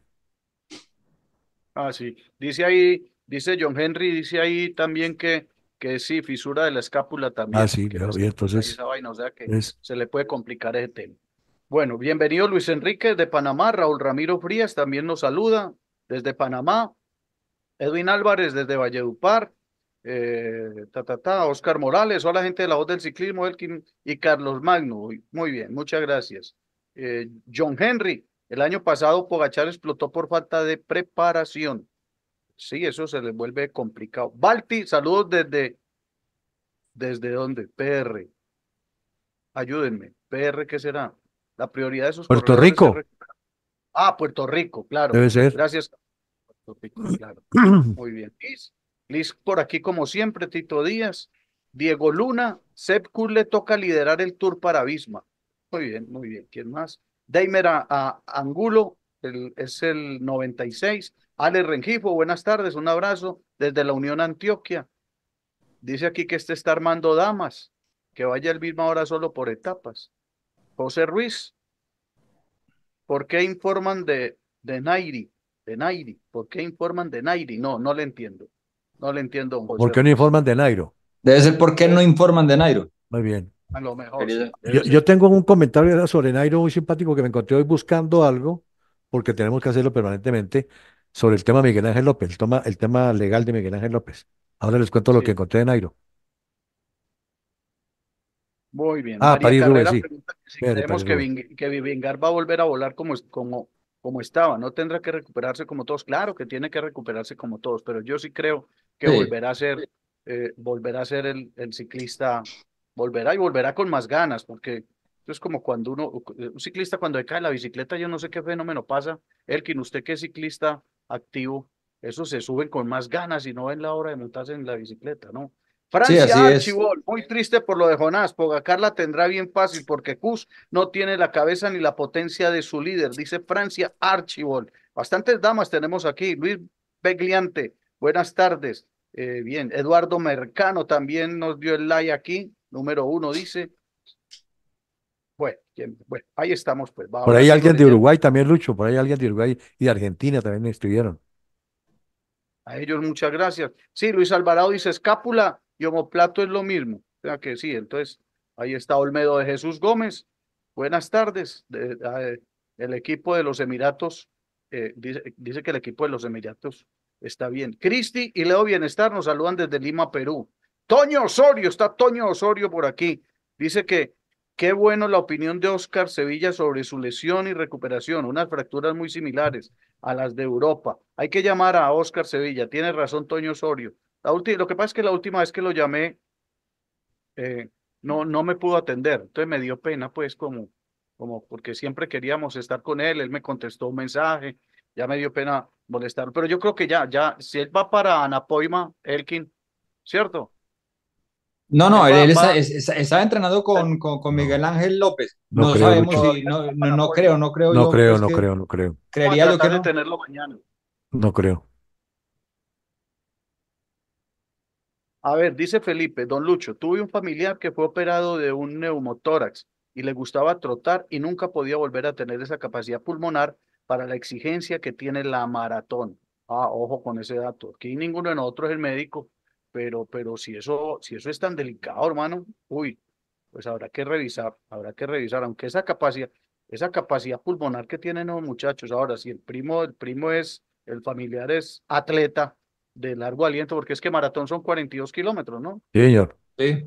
Ah, sí. Dice ahí, dice John Henry, dice ahí también que, que sí, fisura de la escápula también. Ah, sí, pues entonces. o sea que se le puede complicar ese tema. Bueno, bienvenido Luis Enrique de Panamá, Raúl Ramiro Frías también nos saluda desde Panamá, Edwin Álvarez desde Valledupar, eh, ta, ta, Oscar Morales, hola gente de la voz del ciclismo, Elkin y Carlos Magno. Muy bien, muchas gracias. Eh, John Henry, el año pasado Pogachar explotó por falta de preparación. Sí, eso se le vuelve complicado. Balti, saludos desde. ¿Desde dónde? PR. Ayúdenme. PR, ¿qué será? La prioridad de esos Puerto Rico. ah, Puerto Rico, claro. Debe ser. Gracias. Puerto Rico, claro. Muy bien. Liz, Liz, por aquí como siempre, Tito Díaz. Diego Luna, Sepp le toca liderar el tour para Bisma Muy bien, muy bien. ¿Quién más? Daimer a, Angulo, el, es el 96. Ale Rengifo, buenas tardes, un abrazo desde la Unión Antioquia. Dice aquí que este está armando damas, que vaya el mismo ahora solo por etapas. José Ruiz, ¿por qué informan de, de Nairi? De Nairi, ¿por qué informan de Nairi? No, no le entiendo. No le entiendo. José ¿Por qué no informan de Nairo? Debe ser por qué no informan de Nairo. Muy bien. A lo mejor. Yo, tengo un comentario sobre Nairo muy simpático que me encontré hoy buscando algo, porque tenemos que hacerlo permanentemente, sobre el tema Miguel Ángel López, el tema, legal de Miguel Ángel López. Ahora les cuento lo que encontré de Nairo. Muy bien. Ah, París creemos que, Vingar va a volver a volar como, como, como estaba, no tendrá que recuperarse como todos, claro que tiene que recuperarse como todos, pero yo sí creo que volverá a ser, eh, volverá a ser el, ciclista, volverá y volverá con más ganas, porque es como cuando uno, eh, un ciclista cuando cae la bicicleta, yo no sé qué fenómeno pasa, Elkin, usted que es ciclista activo, eso se suben con más ganas y no ven la hora de montarse en la bicicleta, ¿no? Francia Archibald, muy triste por lo de Jonás. Pogacar la tendrá bien fácil porque Cus no tiene la cabeza ni la potencia de su líder, dice Francia Archibol. Bastantes damas tenemos aquí. Luis Begliante, buenas tardes. Eh, bien, Eduardo Mercano también nos dio el like aquí, número uno dice. Bueno, ahí estamos pues. por ahí alguien de Uruguay también, Lucho, por ahí alguien de Uruguay y de Argentina también estuvieron. A ellos muchas gracias. Sí, Luis Alvarado dice, escápula y homoplato es lo mismo. O sea que sí, entonces ahí está Olmedo de Jesús Gómez. Buenas tardes. el equipo de los Emiratos, eh, dice, dice, que el equipo de los Emiratos está bien. Cristi y Leo Bienestar nos saludan desde Lima, Perú. Toño Osorio, está Toño Osorio por aquí. Dice que qué bueno la opinión de Oscar Sevilla sobre su lesión y recuperación, unas fracturas muy similares a las de Europa. Hay que llamar a Oscar Sevilla, tiene razón Toño Osorio lo que pasa es que la última vez que lo llamé, eh, no, no me pudo atender. Entonces me dio pena, pues, como, como porque siempre queríamos estar con él. Él me contestó un mensaje, ya me dio pena molestar. Pero yo creo que ya, ya, si él va para Anapoima, Elkin, ¿cierto? No, no, él, está, estaba entrenando con, con, Miguel Ángel López. No, sabemos si, no, no, creo, no creo. No creo, no creo, no creo. Creería lo que no. No creo. A ver, dice Felipe, don Lucho, tuve un familiar que fue operado de un neumotórax y le gustaba trotar y nunca podía volver a tener esa capacidad pulmonar para la exigencia que tiene la maratón. Ah, ojo con ese dato. Aquí ninguno de nosotros es el médico, pero, pero si, eso, si eso es tan delicado, hermano, uy, pues habrá que revisar, habrá que revisar, aunque esa capacidad, esa capacidad pulmonar que tienen los muchachos ahora, si el primo, el primo es, el familiar es atleta, de largo aliento, porque es que maratón son 42 kilómetros, ¿no? Sí, señor. Sí.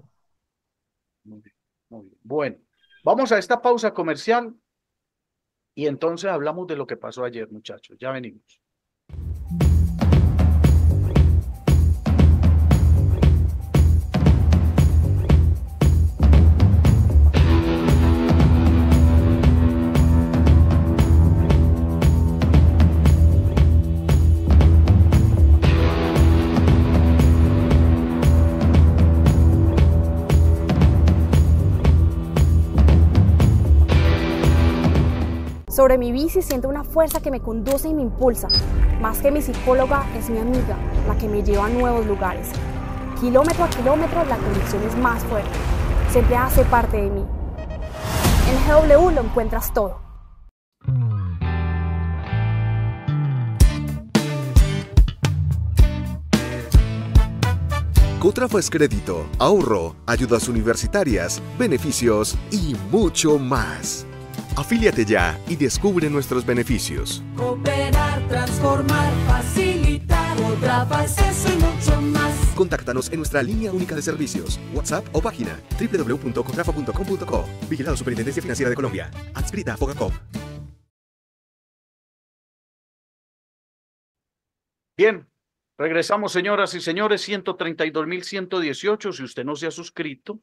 Muy bien, muy bien. Bueno, vamos a esta pausa comercial y entonces hablamos de lo que pasó ayer, muchachos. Ya venimos. Sobre mi bici siento una fuerza que me conduce y me impulsa. Más que mi psicóloga, es mi amiga, la que me lleva a nuevos lugares. Kilómetro a kilómetro, la conexión es más fuerte. Siempre hace parte de mí. En GW lo encuentras todo. es Crédito, ahorro, ayudas universitarias, beneficios y mucho más. Afíliate ya y descubre nuestros beneficios. Cooperar, transformar, facilitar, otra y mucho más. Contáctanos en nuestra línea única de servicios, WhatsApp o página www.cotrafa.com.co. Vigilado Superintendencia Financiera de Colombia. Adscrita a Fogacop. Bien, regresamos señoras y señores, 132.118. Si usted no se ha suscrito,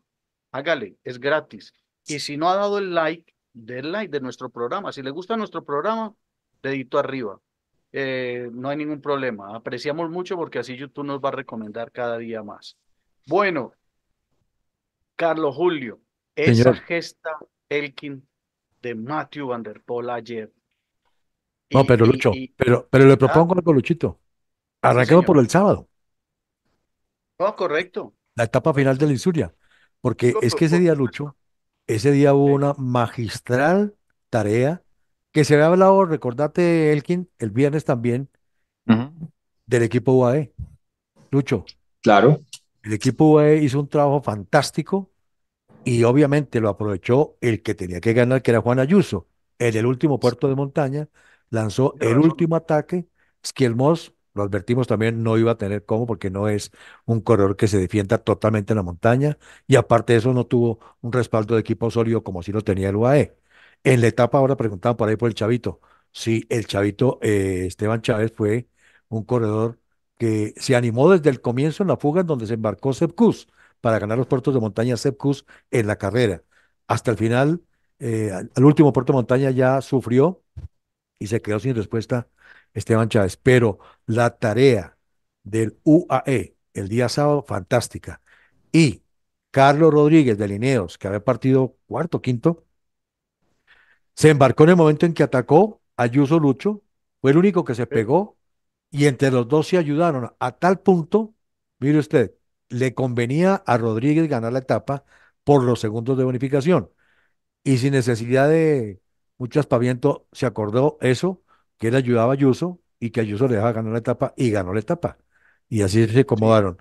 hágale, es gratis. Y si no ha dado el like, de like de nuestro programa. Si le gusta nuestro programa, dedito arriba. Eh, no hay ningún problema. Apreciamos mucho porque así YouTube nos va a recomendar cada día más. Bueno, Carlos Julio, esa gesta Elkin de Matthew Van Der ayer. No, pero Lucho, pero, pero le propongo con ah. algo, Luchito. Arranquemos por el sábado. Oh, correcto. La etapa final de la insuria Porque es que ese día, Lucho, ese día hubo una magistral tarea que se había hablado, recordate, Elkin, el viernes también, del equipo UAE. Lucho, Claro, el equipo UAE hizo un trabajo fantástico y obviamente lo aprovechó el que tenía que ganar, que era Juan Ayuso. En el último puerto de montaña lanzó el último ataque lo advertimos también, no iba a tener cómo porque no es un corredor que se defienda totalmente en la montaña y aparte de eso no tuvo un respaldo de equipo sólido como si lo tenía el UAE. En la etapa ahora preguntaban por ahí por el Chavito. Sí, el Chavito eh, Esteban Chávez fue un corredor que se animó desde el comienzo en la fuga en donde se embarcó Sepkus para ganar los puertos de montaña Sepkus en la carrera. Hasta el final, eh, al último puerto de montaña ya sufrió y se quedó sin respuesta Esteban Chávez, pero la tarea del UAE el día sábado, fantástica. Y Carlos Rodríguez de Lineos, que había partido cuarto, quinto, se embarcó en el momento en que atacó a Ayuso Lucho, fue el único que se pegó y entre los dos se ayudaron a tal punto, mire usted, le convenía a Rodríguez ganar la etapa por los segundos de bonificación y sin necesidad de mucho aspaviento se acordó eso que él ayudaba a Ayuso y que Ayuso le dejaba ganar la etapa y ganó la etapa. Y así se acomodaron.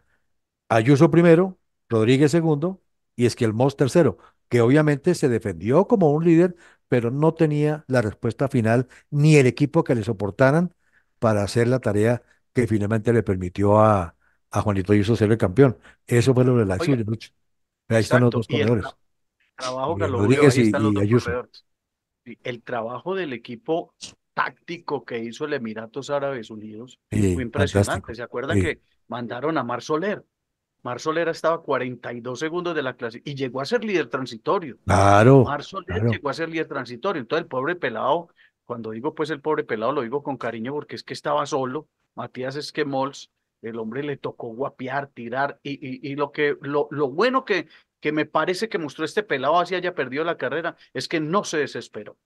Ayuso primero, Rodríguez segundo y es que el Moss tercero, que obviamente se defendió como un líder, pero no tenía la respuesta final ni el equipo que le soportaran para hacer la tarea que finalmente le permitió a, a Juanito Ayuso ser el campeón. Eso fue lo de la acción de Ahí están los dos corredores. Trabajo Rodríguez y, El trabajo del equipo táctico que hizo el Emiratos Árabes Unidos fue impresionante. ¿Se acuerdan que mandaron a Mar Soler? Mar Soler estaba 42 segundos de la clase y llegó a ser líder transitorio. Claro. Mar Soler llegó a ser líder transitorio. Entonces el pobre pelado, cuando digo pues el pobre pelado, lo digo con cariño porque es que estaba solo. Matías Esquemols, el hombre le tocó guapear, tirar y, y, lo que lo, lo bueno que, que me parece que mostró este pelado así haya perdido la carrera es que no se desesperó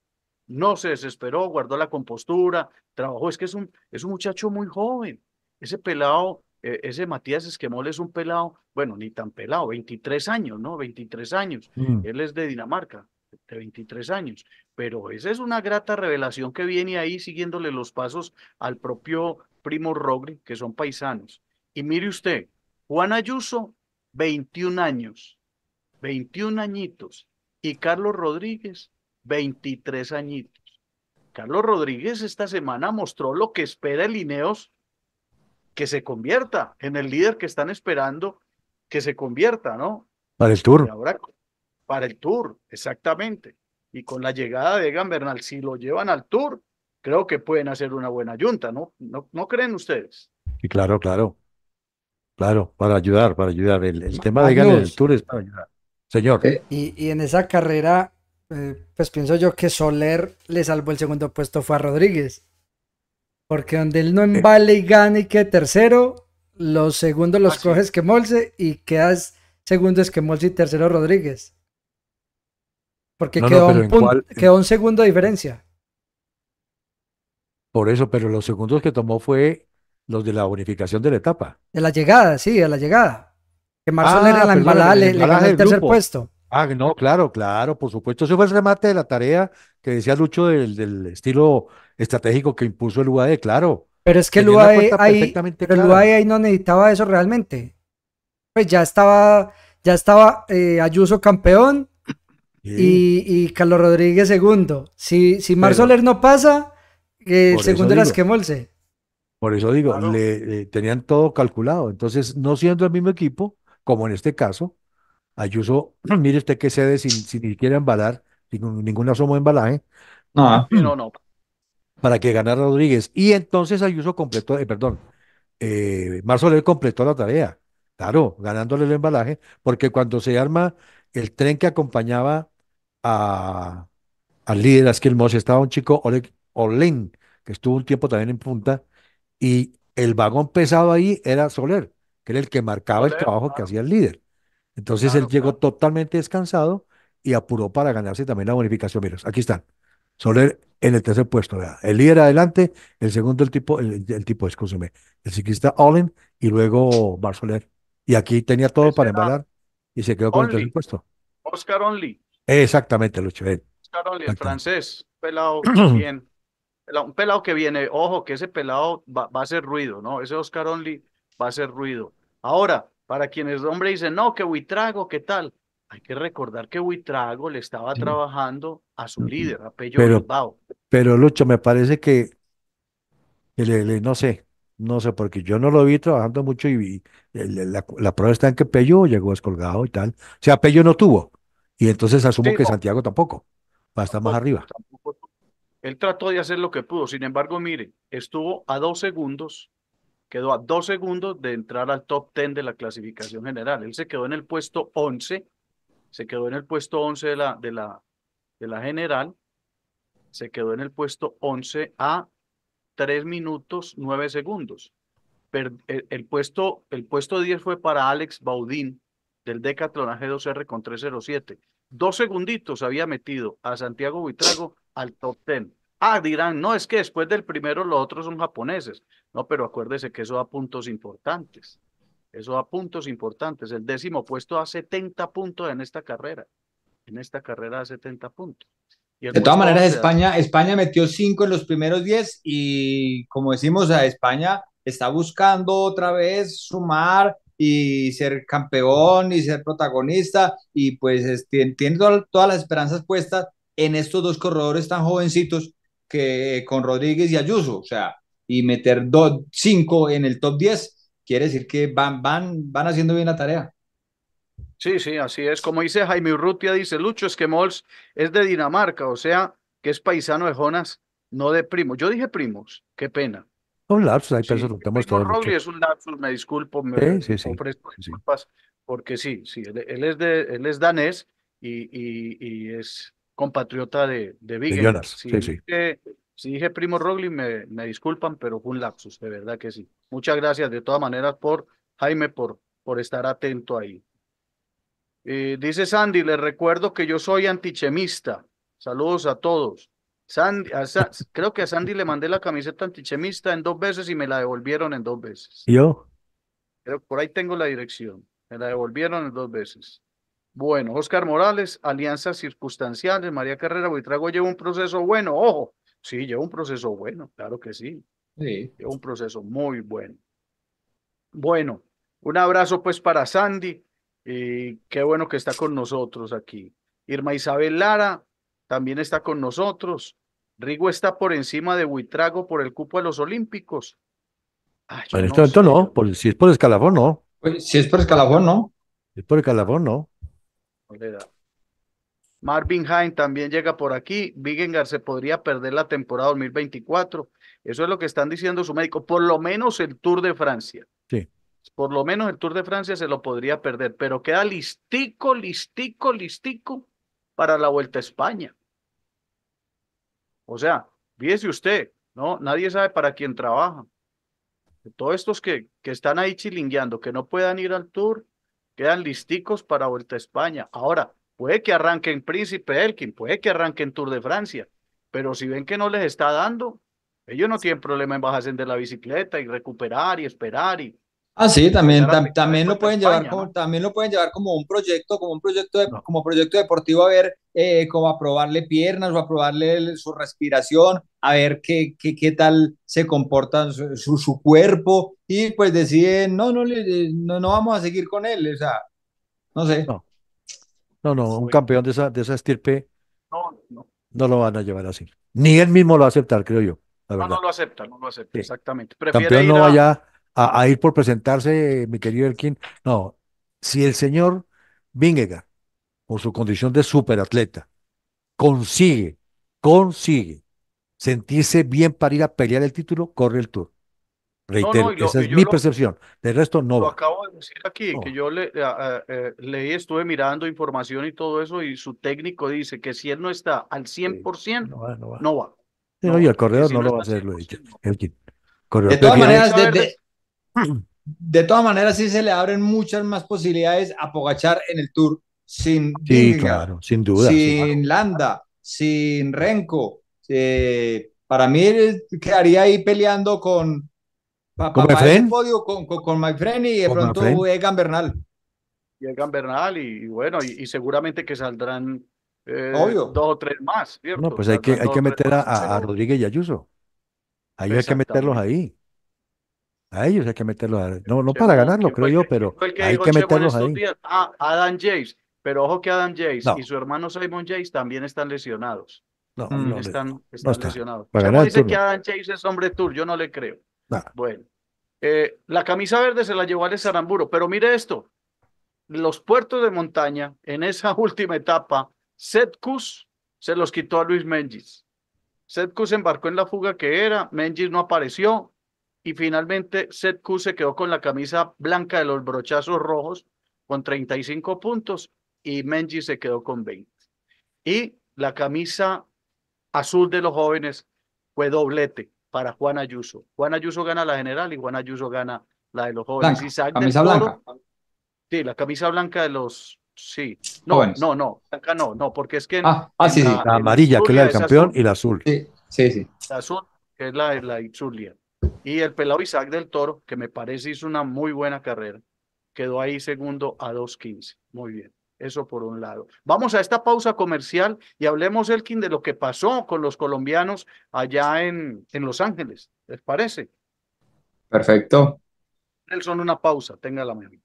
no se desesperó, guardó la compostura, trabajó. Es que es un, es un muchacho muy joven. Ese pelado, eh, ese Matías Esquemol es un pelado, bueno, ni tan pelado, 23 años, ¿no? 23 años. Mm. Él es de Dinamarca, de 23 años. Pero esa es una grata revelación que viene ahí siguiéndole los pasos al propio primo Rogri, que son paisanos. Y mire usted, Juan Ayuso, 21 años, 21 añitos. Y Carlos Rodríguez, 23 añitos. Carlos Rodríguez esta semana mostró lo que espera el Ineos, que se convierta en el líder que están esperando que se convierta, ¿no? Para el Tour. para el Tour, exactamente. Y con la llegada de Egan Bernal, si lo llevan al Tour, creo que pueden hacer una buena junta. ¿no? ¿No, creen ustedes? Y claro, claro. Claro, para ayudar, para ayudar. El, tema de Egan en el Tour es para ayudar. Señor. Eh, y, y en esa carrera eh, pues pienso yo que Soler le salvó el segundo puesto fue a Rodríguez. Porque donde él no embale y gane y quede tercero, los segundos los coges que Molse y quedas segundo es que Molse y tercero Rodríguez. Porque quedó, un quedó segundo de diferencia. Por eso, pero los segundos que tomó fue los de la bonificación de la etapa. De la llegada, sí, de la llegada. Que Marcel era la ah, embalada, le, le el tercer puesto. Ah, no, claro, claro, por supuesto. Ese fue el remate de la tarea que decía Lucho del, del estilo estratégico que impuso el UAE, claro. Pero es que el UAE, ahí, el UAE ahí no necesitaba eso realmente. Pues ya estaba, ya estaba eh, Ayuso campeón y, y, Carlos Rodríguez segundo. Si, si Mar Soler no pasa, eh, el segundo era Esquemolse. Por eso digo, le, tenían todo calculado. Entonces, no siendo el mismo equipo, como en este caso, Ayuso, mire usted que cede sin, ni siquiera embalar, sin ningún asomo de embalaje. No, no, no. Para que ganara Rodríguez. Y entonces Ayuso completó, eh, perdón, eh, Soler completó la tarea. Claro, ganándole el embalaje, porque cuando se arma el tren que acompañaba a, al líder el estaba un chico, Oleg Olen, que estuvo un tiempo también en punta, y el vagón pesado ahí era Soler, que era el que marcaba el trabajo que ah. hacía el líder. Entonces él llegó totalmente descansado y apuró para ganarse también la bonificación. Miren, aquí están. Soler en el tercer puesto, ¿verdad? el líder adelante, el segundo el tipo, el, tipo, escúcheme, el ciclista Olin y luego Bar Soler. Y aquí tenía todo para embalar y se quedó con el tercer puesto. Oscar Only. Exactamente, Lucho. Oscar Only, el francés, pelado bien. Un pelado que viene, ojo, que ese pelado va, va a hacer ruido, ¿no? Ese Oscar Only va a hacer ruido. Ahora, para quienes, hombre, dicen, no, que Huitrago, ¿qué tal? Hay que recordar que Huitrago le estaba trabajando a su líder, a Pello pero, Pero Lucho, me parece que, no sé, no sé, porque yo no lo vi trabajando mucho y, la, prueba está en que Pello llegó descolgado y tal. O sea, Pello no tuvo. Y entonces asumo que Santiago tampoco. Va a estar más arriba. Él trató de hacer lo que pudo. Sin embargo, mire, estuvo a dos segundos quedó a dos segundos de entrar al top ten de la clasificación general. Él se quedó en el puesto once, se quedó en el puesto once de la, de la, de la general, se quedó en el puesto once a tres minutos nueve segundos. el, puesto, el puesto 10 fue para Alex Baudín del Decathlon G2R con 307. Dos segunditos había metido a Santiago Buitrago al top ten. Ah, dirán, no, es que después del primero los otros son japoneses. No, pero acuérdese que eso da puntos importantes. Eso da puntos importantes. El décimo puesto da 70 puntos en esta carrera. En esta carrera da 70 puntos. de todas maneras, España, España metió 5 en los primeros 10 y como decimos, a España está buscando otra vez sumar y ser campeón y ser protagonista y pues tiene todas las esperanzas puestas en estos dos corredores tan jovencitos que con Rodríguez y Ayuso, o sea, y meter 5 en el top 10, quiere decir que van, van, van haciendo bien la tarea. Sí, sí, así es. Como dice Jaime Urrutia, dice Lucho, es que Mols es de Dinamarca, o sea, que es paisano de Jonas, no de Primo Yo dije primos, qué pena. Un lapsus, hay sí, es un lapsus, me disculpo, me porque sí, sí, él, él, es, de, él es danés y, y, y es compatriota de, de Si, sí, sí. Dije, si dije primo Rogli, me, me, disculpan, pero fue un lapsus, de verdad que sí. Muchas gracias de todas maneras por Jaime, por, por estar atento ahí. Eh, dice Sandy, le recuerdo que yo soy antichemista. Saludos a todos. Sandy, creo que a Sandy le mandé la camiseta antichemista en dos veces y me la devolvieron en dos veces. ¿Yo? Pero por ahí tengo la dirección. Me la devolvieron en dos veces. Bueno, Oscar Morales, alianzas circunstanciales, María Carrera Buitrago lleva un proceso bueno, ojo, sí, lleva un proceso bueno, claro que sí. sí. Lleva un proceso muy bueno. Bueno, un abrazo pues para Sandy, y qué bueno que está con nosotros aquí. Irma Isabel Lara también está con nosotros. Rigo está por encima de Buitrago por el cupo de los Olímpicos. en este momento no, si es por escalafón, no. Pues, si es por escalafón, no. es por escalafón, no. Marvin Hine también llega por aquí. Bigengar se podría perder la temporada 2024. Eso es lo que están diciendo su médico. Por lo menos el Tour de Francia. Sí. Por lo menos el Tour de Francia se lo podría perder, pero queda listico, listico, listico para la Vuelta a España. O sea, fíjese usted, ¿no? Nadie sabe para quién trabaja. Todos estos que, que están ahí chilingueando, que no puedan ir al Tour, quedan listicos para Vuelta a España. Ahora, puede que arranquen Príncipe Elkin, puede que arranquen Tour de Francia, pero si ven que no les está dando, ellos no tienen problema en bajarse de la bicicleta y recuperar y esperar y Ah, sí, también, también, lo pueden llevar como, también lo pueden llevar como un proyecto, como un proyecto, como proyecto deportivo, a ver eh, cómo aprobarle piernas o aprobarle su respiración, a ver qué, qué, tal se comporta su, cuerpo y pues deciden, no, no, eh, no, no vamos a seguir con él, o sea, no sé. No, no, un campeón de esa, de esa estirpe no, lo van a llevar así. Ni él mismo lo va a aceptar, creo yo. no, no lo acepta, no lo acepta, exactamente. Prefiere campeón ir no a, ir por presentarse, mi querido Elkin. No, si el señor Vingega, por su condición de superatleta, consigue, consigue sentirse bien para ir a pelear el título, corre el Tour. Reitero, esa es mi percepción. De resto, no. Lo acabo de decir aquí, que yo le, eh, eh, eh, leí, estuve mirando información y todo eso, y su técnico dice que si él no está al 100%, no va. No va. y el corredor no, lo va a hacer, lo De de todas maneras, sí se le abren muchas más posibilidades a Pogachar en el Tour sin sin duda. Sin Landa, sin Renko. Eh, para mí quedaría ahí peleando con ¿Con, my friend y de pronto Egan Bernal. Y Egan Bernal, y, bueno, y, seguramente que saldrán eh, dos o tres más, No, pues hay que, hay que meter a, Rodríguez y Ayuso. Ahí hay que meterlos ahí. A ellos hay que meterlos, no, no para ganarlo, creo yo, pero hay que meterlos ahí. Ah, Adam Jace. pero ojo que Adam Jace y su hermano Simon Jace también están lesionados. No, mm, están, lesionados. dice que Adam Jace es hombre tour, yo no le creo. Bueno, eh, la camisa verde se la llevó al Saramburo, pero mire esto, los puertos de montaña en esa última etapa, Setcus se los quitó a Luis Mengis Setcus embarcó en la fuga que era, Mengis no apareció, y finalmente Seth se quedó con la camisa blanca de los brochazos rojos con 35 puntos y Menji se quedó con 20. Y la camisa azul de los jóvenes fue doblete para Juan Ayuso. Juan Ayuso gana la general y Juan Ayuso gana la de los jóvenes. ¿La camisa blanca. Sí, la camisa blanca de los sí. No, no, no, no, no, porque es que ah, ah sí, la, amarilla que es la del campeón y la azul. Sí, sí, La azul que es la de la Itzulia. Y el pelado Isaac del Toro, que me parece hizo una muy buena carrera, quedó ahí segundo a 2.15. Muy bien, eso por un lado. Vamos a esta pausa comercial y hablemos, Elkin, de lo que pasó con los colombianos allá en, en Los Ángeles. ¿Les parece? Perfecto. Nelson, una pausa, tenga la mano.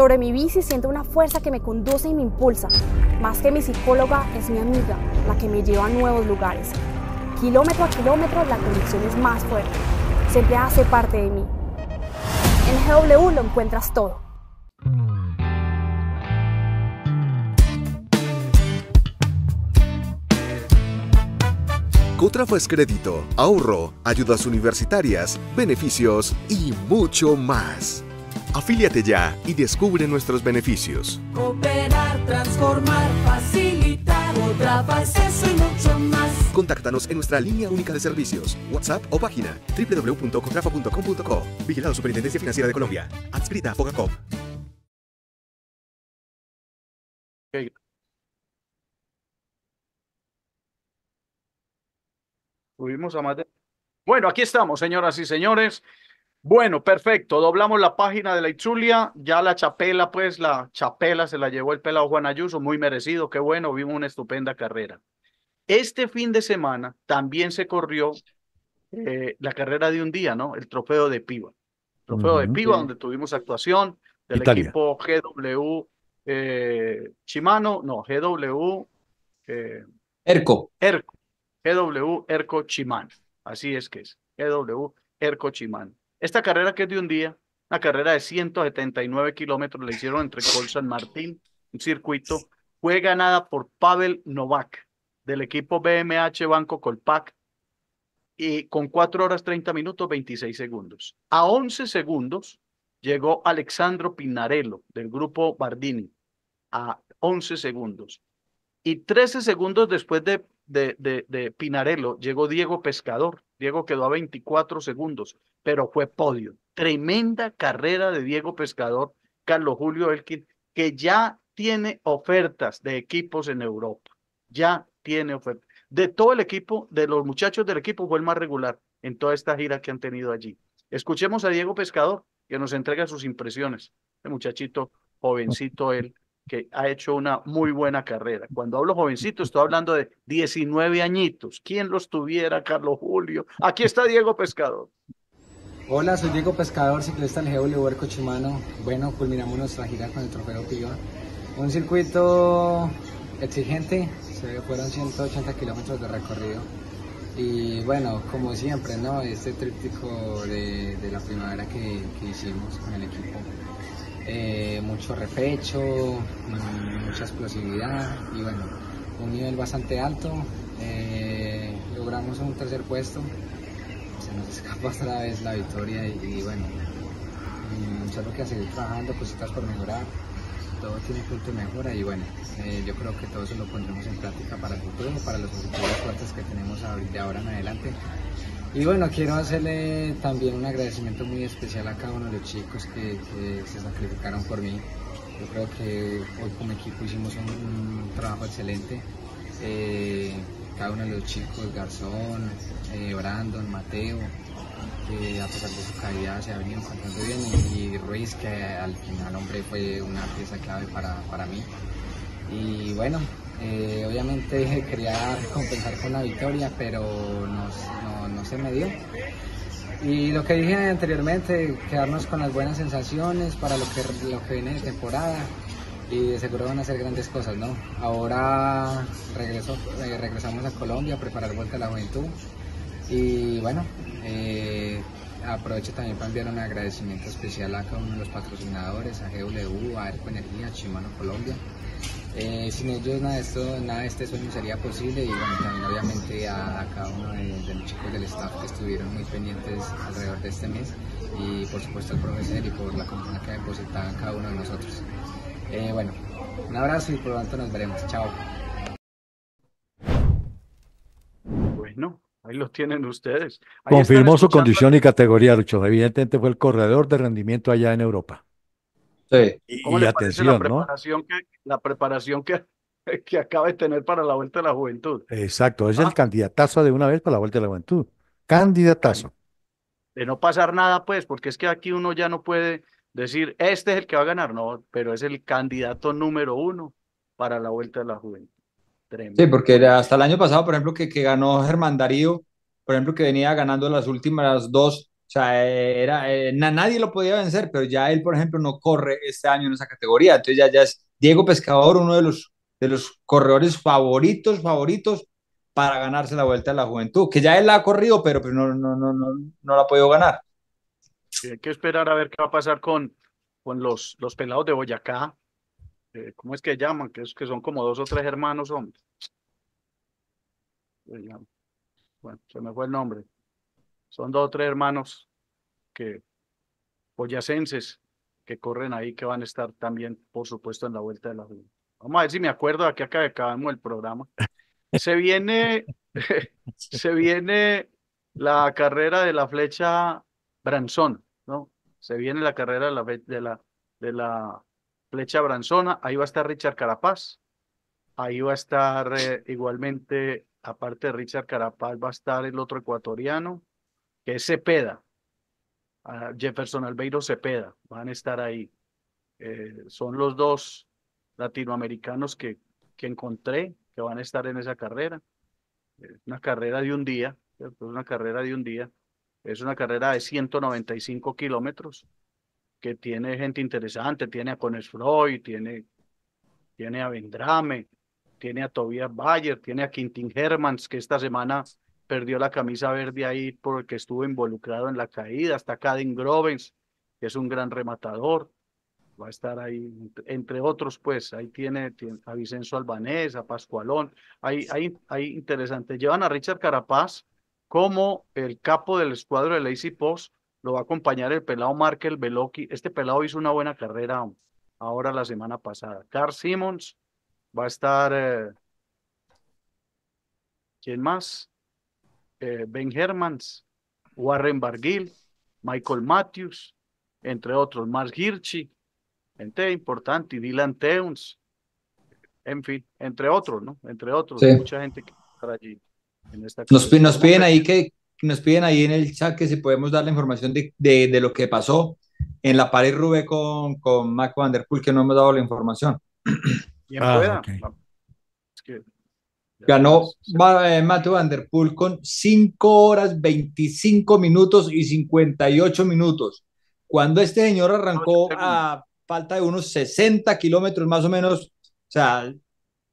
Sobre mi bici siento una fuerza que me conduce y me impulsa. Más que mi psicóloga, es mi amiga, la que me lleva a nuevos lugares. Kilómetro a kilómetro, la conexión es más fuerte. Siempre hace parte de mí. En GW lo encuentras todo. es Crédito, ahorro, ayudas universitarias, beneficios y mucho más. Afíliate ya y descubre nuestros beneficios. Cooperar, transformar, facilitar, otra y mucho más. Contáctanos en nuestra línea única de servicios, WhatsApp o página www.contrafa.com.co. Vigilado Superintendencia Financiera de Colombia. Adscrita a Fogacop. Subimos a Bueno, aquí estamos, señoras y señores. Bueno, perfecto. Doblamos la página de la Itzulia. Ya la chapela, pues la chapela se la llevó el pelado Juan Ayuso. Muy merecido. Qué bueno. Vimos una estupenda carrera. Este fin de semana también se corrió eh, la carrera de un día, ¿no? El trofeo de Piva. Trofeo de Piva, donde tuvimos actuación del equipo GW Chimano, eh, no, GW eh, Erco. Erco. GW Erco Chimano. Así es que es. GW Erco Chimano. Esta carrera que es de un día, una carrera de 179 kilómetros, la hicieron entre Col San Martín, un circuito, fue ganada por Pavel Novak del equipo BMH Banco Colpac y con 4 horas 30 minutos 26 segundos. A 11 segundos llegó Alexandro Pinarello del grupo Bardini a 11 segundos. Y 13 segundos después de, de, de, de Pinarello llegó Diego Pescador Diego quedó a 24 segundos, pero fue podio. Tremenda carrera de Diego Pescador, Carlos Julio Elkin, que ya tiene ofertas de equipos en Europa. Ya tiene ofertas. De todo el equipo, de los muchachos del equipo, fue el más regular en toda esta gira que han tenido allí. Escuchemos a Diego Pescador, que nos entrega sus impresiones. El este muchachito, jovencito él, que ha hecho una muy buena carrera. Cuando hablo jovencito, estoy hablando de 19 añitos. ¿Quién los tuviera, Carlos Julio? Aquí está Diego Pescador. Hola, soy Diego Pescador, ciclista del GW Huerco Chimano. Bueno, culminamos nuestra gira con el trofeo Piva. Un circuito exigente, se fueron 180 kilómetros de recorrido. Y bueno, como siempre, ¿no? Este tríptico de, la primavera que hicimos con el equipo. Eh, mucho repecho, mm, mucha explosividad y bueno, un nivel bastante alto. Eh, logramos un tercer puesto, se nos escapa otra vez la victoria y, bueno, mm, solo que seguir trabajando, cositas por mejorar, todo tiene punto de mejora y bueno, eh, yo creo que todo eso lo pondremos en práctica para el futuro, para los futuros fuertes que tenemos de ahora en adelante y bueno, quiero hacerle también un agradecimiento muy especial a cada uno de los chicos que, se sacrificaron por mí. Yo creo que hoy como equipo hicimos un, trabajo excelente. Eh, cada uno de los chicos, Garzón, eh, Brandon, Mateo, que a pesar de su calidad se ha venido bastante bien, y, Ruiz, que al final hombre fue una pieza clave para, mí. Y bueno, eh, obviamente quería compensar con la victoria, pero no... nos no se me dio. Y lo que dije anteriormente, quedarnos con las buenas sensaciones para lo que, lo que viene de temporada y de seguro van a hacer grandes cosas, ¿no? Ahora regreso, eh, regresamos a Colombia a preparar Vuelta a la Juventud y bueno, eh, aprovecho también para enviar un agradecimiento especial a cada uno de los patrocinadores, a GW, a Erco Energía, a Chimano Colombia. Eh, sin ellos nada de, esto, nada de este sueño sería posible y bueno, también obviamente a, cada uno de, los chicos del staff que estuvieron muy pendientes alrededor de este mes y por supuesto al profesor y por la confianza que depositaban cada uno de nosotros. Eh, bueno, un abrazo y por tanto nos veremos. Chao. Bueno, ahí los tienen ustedes. Confirmó su condición y categoría, Lucho. Evidentemente fue el corredor de rendimiento allá en Europa. Sí. Y, ¿Cómo atención, la preparación, que, la preparación que, que acaba de tener para la Vuelta de la Juventud? Exacto, es ah. el candidatazo de una vez para la Vuelta de la Juventud. Candidatazo. De no pasar nada, pues, porque es que aquí uno ya no puede decir, este es el que va a ganar, no, pero es el candidato número uno para la Vuelta de la Juventud. Sí, porque hasta el año pasado, por ejemplo, que, que ganó Germán Darío, por ejemplo, que venía ganando las últimas dos o sea, era, nadie lo podía vencer, pero ya él, por ejemplo, no corre este año en esa categoría. Entonces ya, ya es Diego Pescador, uno de los, de los corredores favoritos, favoritos para ganarse la Vuelta a la Juventud, que ya él la ha corrido, pero no, no, no, no, no la ha podido ganar. hay que esperar a ver qué va a pasar con, con los, los pelados de Boyacá. ¿Cómo es que llaman? Que, es, que son como dos o tres hermanos, hombre. Bueno, se me fue el nombre son dos o tres hermanos que boyacenses que corren ahí, que van a estar también, por supuesto, en la vuelta de la vida. Vamos a ver si me acuerdo aquí acá acabamos el programa. Se viene, se viene la carrera de la flecha Branzón, ¿no? Se viene la carrera de la, de la, de la flecha Branzona. Ahí va a estar Richard Carapaz. Ahí va a estar eh, igualmente, aparte de Richard Carapaz, va a estar el otro ecuatoriano, que es Cepeda, Jefferson Albeiro Cepeda, van a estar ahí. Eh, son los dos latinoamericanos que, que encontré que van a estar en esa carrera. Es una carrera de un día, es una carrera de un día. Es una carrera de 195 kilómetros que tiene gente interesante, tiene a Cones Freud, tiene, tiene a Vendrame, tiene a Tobias Bayer, tiene a Quintin Hermans, que esta semana perdió la camisa verde ahí porque estuvo involucrado en la caída. Está Caden Grovens, que es un gran rematador. Va a estar ahí, entre otros, pues ahí tiene, a Vicenzo Albanés, a Pascualón. Ahí, ahí, ahí interesante. Llevan a Richard Carapaz como el capo del escuadro de Lazy Post. Lo va a acompañar el pelado Markel Beloki. Este pelado hizo una buena carrera ahora la semana pasada. Carl Simmons va a estar. Eh, ¿Quién más? Eh, ben Hermans, Warren Barguil, Michael Matthews, entre otros, Mark Hirschi, gente importante, Dylan Teuns, en fin, entre otros, ¿no? Entre otros, mucha gente que está allí. nos, piden ahí que nos piden ahí en el chat que si podemos dar la información de, de, lo que pasó en la pared Rubé con, con Mac Vanderpool, que no hemos dado la información. Ah, que Ganó eh, Mateo Poel con 5 horas 25 minutos y 58 minutos. Cuando este señor arrancó a falta de unos 60 kilómetros más o menos, o sea,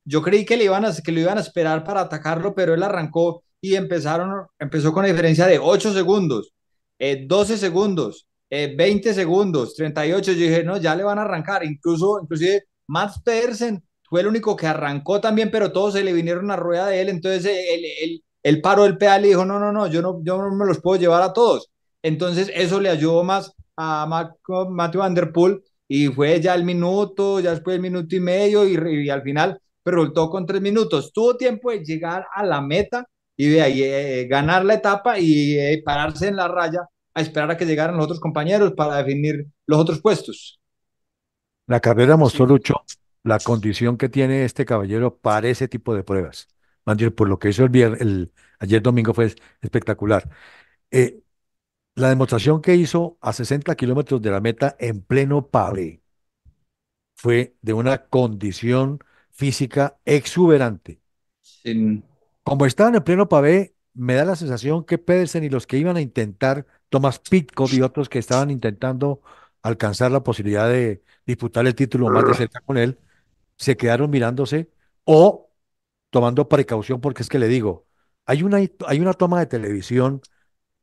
yo creí que, le iban a, que lo iban a esperar para atacarlo, pero él arrancó y empezaron, empezó con la diferencia de 8 segundos, 12 eh, segundos, 20 eh, segundos, 38. Yo dije, no, ya le van a arrancar. Incluso, inclusive, Max Pedersen fue el único que arrancó también, pero todos se le vinieron a rueda de él, entonces él, el paró el pedal y dijo, no, no, no, yo no, yo no me los puedo llevar a todos. Entonces eso le ayudó más a Matthew Van Der Poel y fue ya el minuto, ya después el minuto y medio y, al final pero resultó con tres minutos. Tuvo tiempo de llegar a la meta y de ahí eh, eh, ganar la etapa y eh, pararse en la raya a esperar a que llegaran los otros compañeros para definir los otros puestos. La carrera mostró, Lucho, la condición que tiene este caballero para ese tipo de pruebas. Por lo que hizo el, ayer domingo fue espectacular. Eh, la demostración que hizo a 60 kilómetros de la meta en pleno pavé fue de una condición física exuberante. Como estaban en pleno pavé, me da la sensación que Pedersen y los que iban a intentar, Tomás Pitcock y otros que estaban intentando alcanzar la posibilidad de disputar el título más de cerca con él, se quedaron mirándose o tomando precaución, porque es que le digo, hay una, hay una toma de televisión,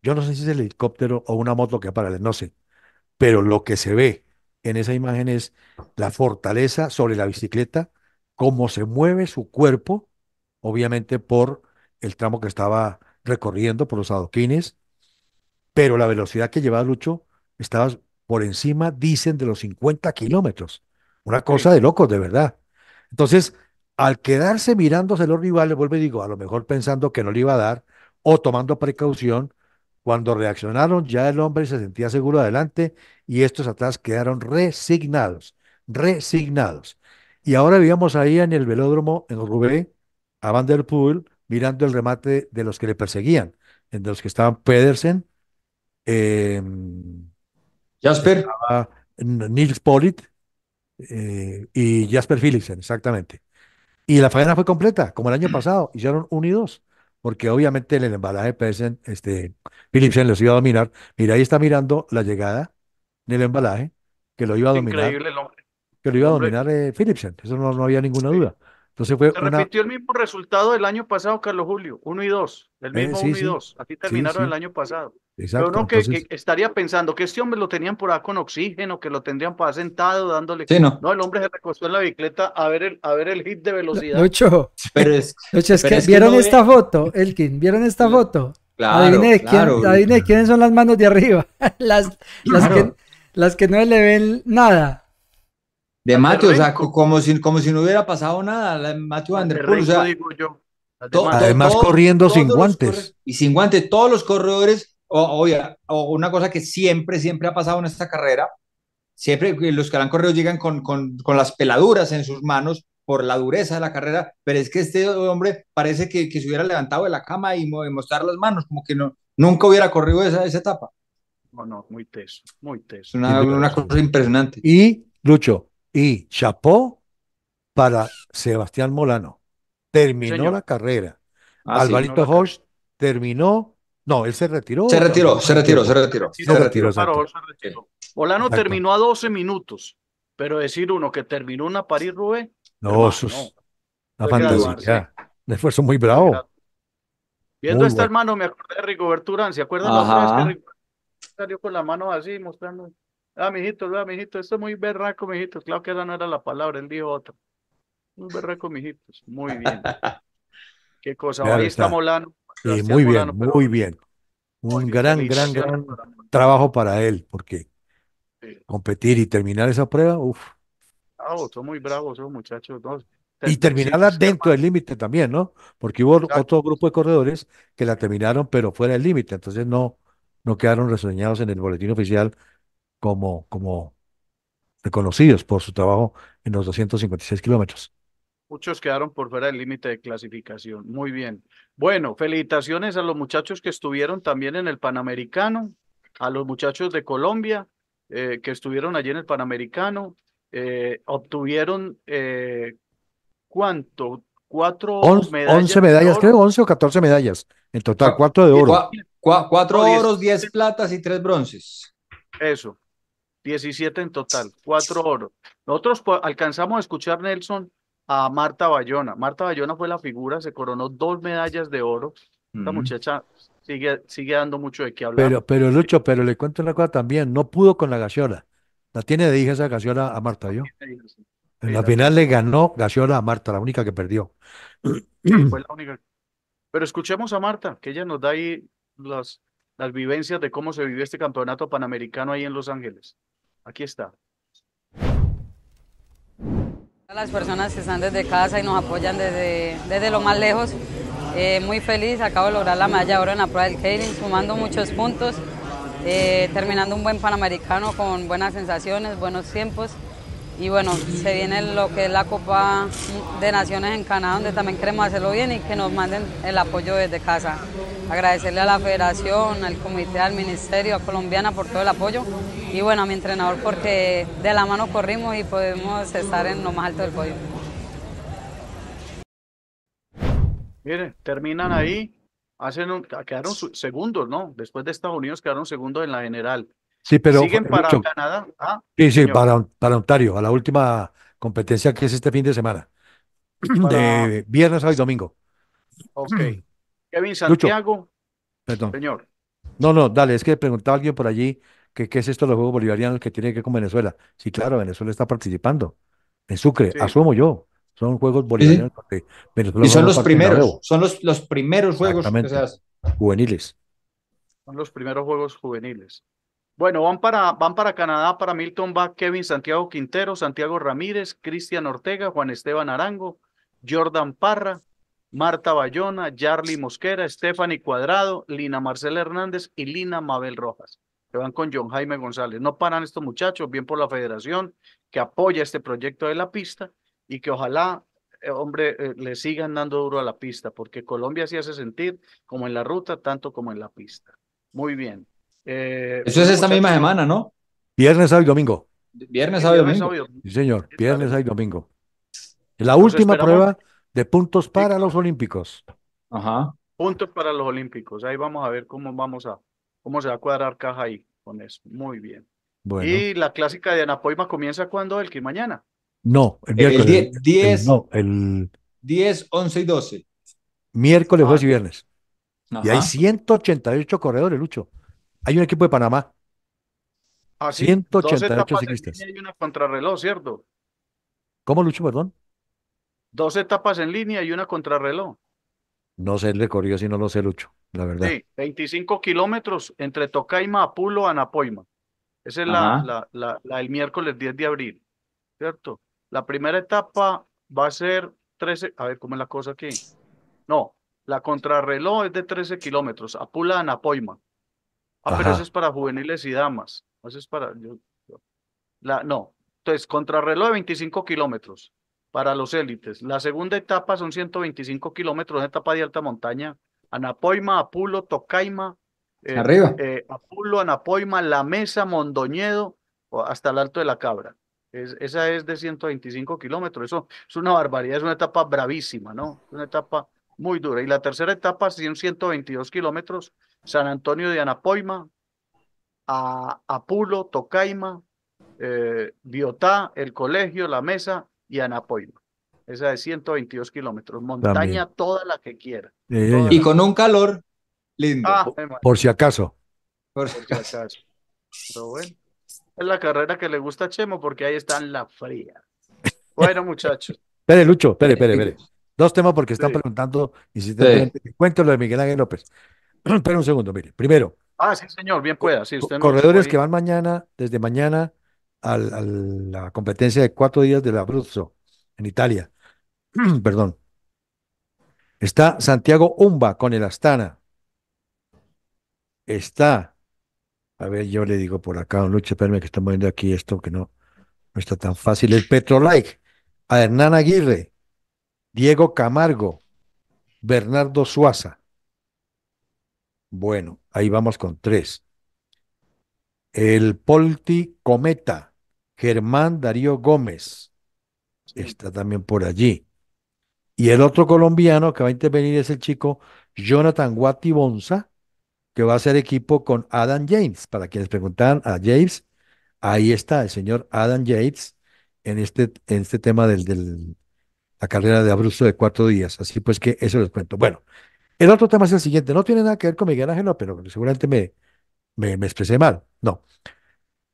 yo no sé si es el helicóptero o una moto que para no sé, pero lo que se ve en esa imagen es la fortaleza sobre la bicicleta, cómo se mueve su cuerpo, obviamente por el tramo que estaba recorriendo, por los adoquines, pero la velocidad que llevaba Lucho estaba por encima, dicen, de los 50 kilómetros. Una cosa de locos, de verdad. Entonces, al quedarse mirándose los rivales, vuelvo y digo, a lo mejor pensando que no le iba a dar o tomando precaución, cuando reaccionaron ya el hombre se sentía seguro adelante y estos atrás quedaron resignados, resignados. Y ahora vivíamos ahí en el velódromo, en Roubaix, a Vanderpool mirando el remate de los que le perseguían, de los que estaban Pedersen, eh, Jasper, Nils Polit, eh, y Jasper Philipsen, exactamente. Y la faena fue completa, como el año pasado, hicieron 1 y dos, porque obviamente en el embalaje Persen, este, Philipsen los iba a dominar. Mira, ahí está mirando la llegada del embalaje, que lo iba a dominar. Increíble el hombre. Que lo iba a dominar eh, Philipsen, eso no, había ninguna duda. Entonces Se repitió el mismo resultado del año pasado, Carlos Julio, uno y dos, el eh, mismo y dos. aquí terminaron el año pasado. Pero no que, estaría pensando que este hombre lo tenían por acá con oxígeno, que lo tendrían por sentado dándole. no. el hombre se recostó en la bicicleta a ver el, a ver el hit de velocidad. pero es, vieron esta foto, Elkin, vieron esta foto. Claro, adivine, quién, quiénes son las manos de arriba. las, las, que, no le ven nada. De Mateo, o sea, como si, como si no hubiera pasado nada, Mateo Andrés Además, corriendo sin guantes. Y sin guantes, todos los corredores o, una cosa que siempre, siempre ha pasado en esta carrera, siempre los que han corrido llegan con, las peladuras en sus manos por la dureza de la carrera, pero es que este hombre parece que, se hubiera levantado de la cama y, mostrar las manos, como que no, nunca hubiera corrido esa, esa etapa. No, muy teso, muy teso. Una, cosa impresionante. Y, Lucho, y chapó para Sebastián Molano. Terminó la carrera. Ah, Alvarito sí, terminó no, él se retiró. Se retiró, se retiró, se retiró. Se retiró, Olano terminó a 12 minutos, pero decir uno que terminó una París Rubén. No, eso no. una fantasía. Un esfuerzo muy bravo. Viendo esta hermano, me acordé de Rigoberto Urán. ¿Se acuerdan Ajá. la salió con la mano así mostrando? Ah, mijitos, vea, ah, mijito, esto es muy berraco, mijitos. Claro que esa no era la palabra, él dijo otra. Muy berraco, mijitos. Muy bien. Qué cosa. Ahí está Molano eh, muy bien, muy bien. Un gran, gran, gran trabajo para él, porque competir y terminar esa prueba, uff. son muy bravos esos muchachos. Y terminarla dentro del límite también, ¿no? Porque hubo otro grupo de corredores que la terminaron, pero fuera del límite. Entonces no, no quedaron reseñados en el boletín oficial como, como reconocidos por su trabajo en los 256 kilómetros. Muchos quedaron por fuera del límite de clasificación. Muy bien. Bueno, felicitaciones a los muchachos que estuvieron también en el Panamericano, a los muchachos de Colombia eh, que estuvieron allí en el Panamericano. Eh, obtuvieron, eh, ¿cuánto? Cuatro medallas. Once medallas, creo, once o catorce medallas. En total, ah, cuatro de oro. cuatro oros, diez platas y tres bronces. Eso, diecisiete en total, cuatro oros. Nosotros alcanzamos a escuchar, Nelson, a Marta Bayona. Marta Bayona fue la figura, se coronó dos medallas de oro. Esta muchacha sigue, sigue dando mucho de qué hablar. Pero, pero Lucho, pero le cuento una cosa también, no pudo con la gaciola La tiene de hija esa Gaciola a Marta, ¿yo? En la final le ganó Gaciola a Marta, la única que perdió. Pero escuchemos a Marta, que ella nos da ahí las, las vivencias de cómo se vivió este campeonato panamericano ahí en Los Ángeles. Aquí está. Las personas que están desde casa y nos apoyan desde, lo más lejos, eh, muy feliz, acabo de lograr la medalla de oro en la prueba del Keirin, sumando muchos puntos, eh, terminando un buen Panamericano con buenas sensaciones, buenos tiempos y bueno, se viene lo que es la Copa de Naciones en Canadá, donde también queremos hacerlo bien y que nos manden el apoyo desde casa. Agradecerle a la federación, al comité, al ministerio, a Colombiana por todo el apoyo y bueno, a mi entrenador porque de la mano corrimos y podemos estar en lo más alto del podio. Miren, terminan ahí, hacen quedaron segundos, ¿no? Después de Estados Unidos quedaron segundos en la general. Sí, pero. ¿Siguen para Canadá? Ah, sí, sí, para, Ontario, a la última competencia que es este fin de semana. De viernes, a domingo. Ok. Kevin Santiago. Perdón. Señor. No, no, dale, es que preguntaba alguien por allí que qué es esto de los Juegos Bolivarianos que tiene que ver con Venezuela. Sí, claro, Venezuela está participando. En Sucre, asumo yo. Son Juegos Bolivarianos. Venezuela y son los primeros, son los, primeros Juegos juveniles. Son los primeros Juegos juveniles. Bueno, van para, van para Canadá, para Milton va Kevin Santiago Quintero, Santiago Ramírez, Cristian Ortega, Juan Esteban Arango, Jordan Parra, Marta Bayona, Yarly Mosquera, Stephanie Cuadrado, Lina Marcela Hernández y Lina Mabel Rojas. Se van con John Jaime González. No paran estos muchachos, bien por la federación que apoya este proyecto de la pista y que ojalá, eh, hombre, eh, le sigan dando duro a la pista, porque Colombia se hace sentir como en la ruta, tanto como en la pista. Muy bien. Eh, eso es esta misma semana, ¿no? Viernes, sábado y domingo. Viernes, sábado y domingo. Sí, señor. Viernes, sábado y domingo. La última prueba de puntos para los Olímpicos. Ajá. Puntos para los Olímpicos. Ahí vamos a ver cómo vamos a, cómo se va a cuadrar caja ahí con eso. Muy bien. Y la clásica de Anapoima comienza cuando, el que mañana. No, el miércoles. El 10, no, el 11 y 12. Miércoles, jueves y ah. viernes. Y hay 188 corredores, Lucho hay un equipo de Panamá. ¿Así? Ah, 188 ciclistas. Hay una contrarreloj, ¿cierto? ¿Cómo, Lucho, perdón? Dos etapas en línea y una contrarreloj. No sé el recorrido, si no lo sé, Lucho, la verdad. Sí, 25 kilómetros entre Tocaima, Apulo, Anapoima. Esa es la, la, la, del miércoles 10 de abril, ¿cierto? La primera etapa va a ser 13, a ver cómo es la cosa aquí. No, la contrarreloj es de 13 kilómetros, Apula, Anapoima. Ah, pero eso es para juveniles y damas. Eso es para. Yo, La, no. Entonces, contrarreloj de 25 kilómetros para los élites. La segunda etapa son 125 kilómetros, una etapa de alta montaña. Anapoima, Apulo, Tocaima. Eh, Arriba. Eh, Apulo, Anapoima, La Mesa, Mondoñedo, hasta el Alto de la Cabra. Es, esa es de 125 kilómetros. Eso es una barbaridad, es una etapa bravísima, ¿no? Es Una etapa muy dura. Y la tercera etapa, 122 kilómetros, San Antonio de Anapoima, a Apulo, Tocaima, eh, Biotá, el colegio, la mesa y Anapoima. Esa de 122 kilómetros, montaña toda la que quiera. y con un calor lindo. Ah, por, si acaso. Por, si acaso. Pero bueno, es la carrera que le gusta a Chemo porque ahí están la fría. Bueno, muchachos. Espere, Lucho, espere, espere, espere. Dos temas porque están y preguntando te cuento lo de Miguel Ángel López. Espera un segundo, mire. Primero. Ah, sí, señor, bien pueda. corredores que van mañana, desde mañana, a la competencia de cuatro días del Abruzzo, en Italia. Perdón. Está Santiago Umba con el Astana. Está. A ver, yo le digo por acá, un lucha. espérame que estamos viendo aquí esto que no, no está tan fácil. El Petrolike, a Hernán Aguirre, Diego Camargo, Bernardo Suaza. Bueno, ahí vamos con tres. El Polti Cometa, Germán Darío Gómez, está también por allí. Y el otro colombiano que va a intervenir es el chico Jonathan Guati Bonza, que va a ser equipo con Adam James. Para quienes preguntan a James, ahí está el señor Adam James en este, en este tema de la carrera de Abruzzo de cuatro días. Así pues que eso les cuento. Bueno, el otro tema es el siguiente, no tiene nada que ver con Miguel Ángel López, pero seguramente me, me, expresé mal. No.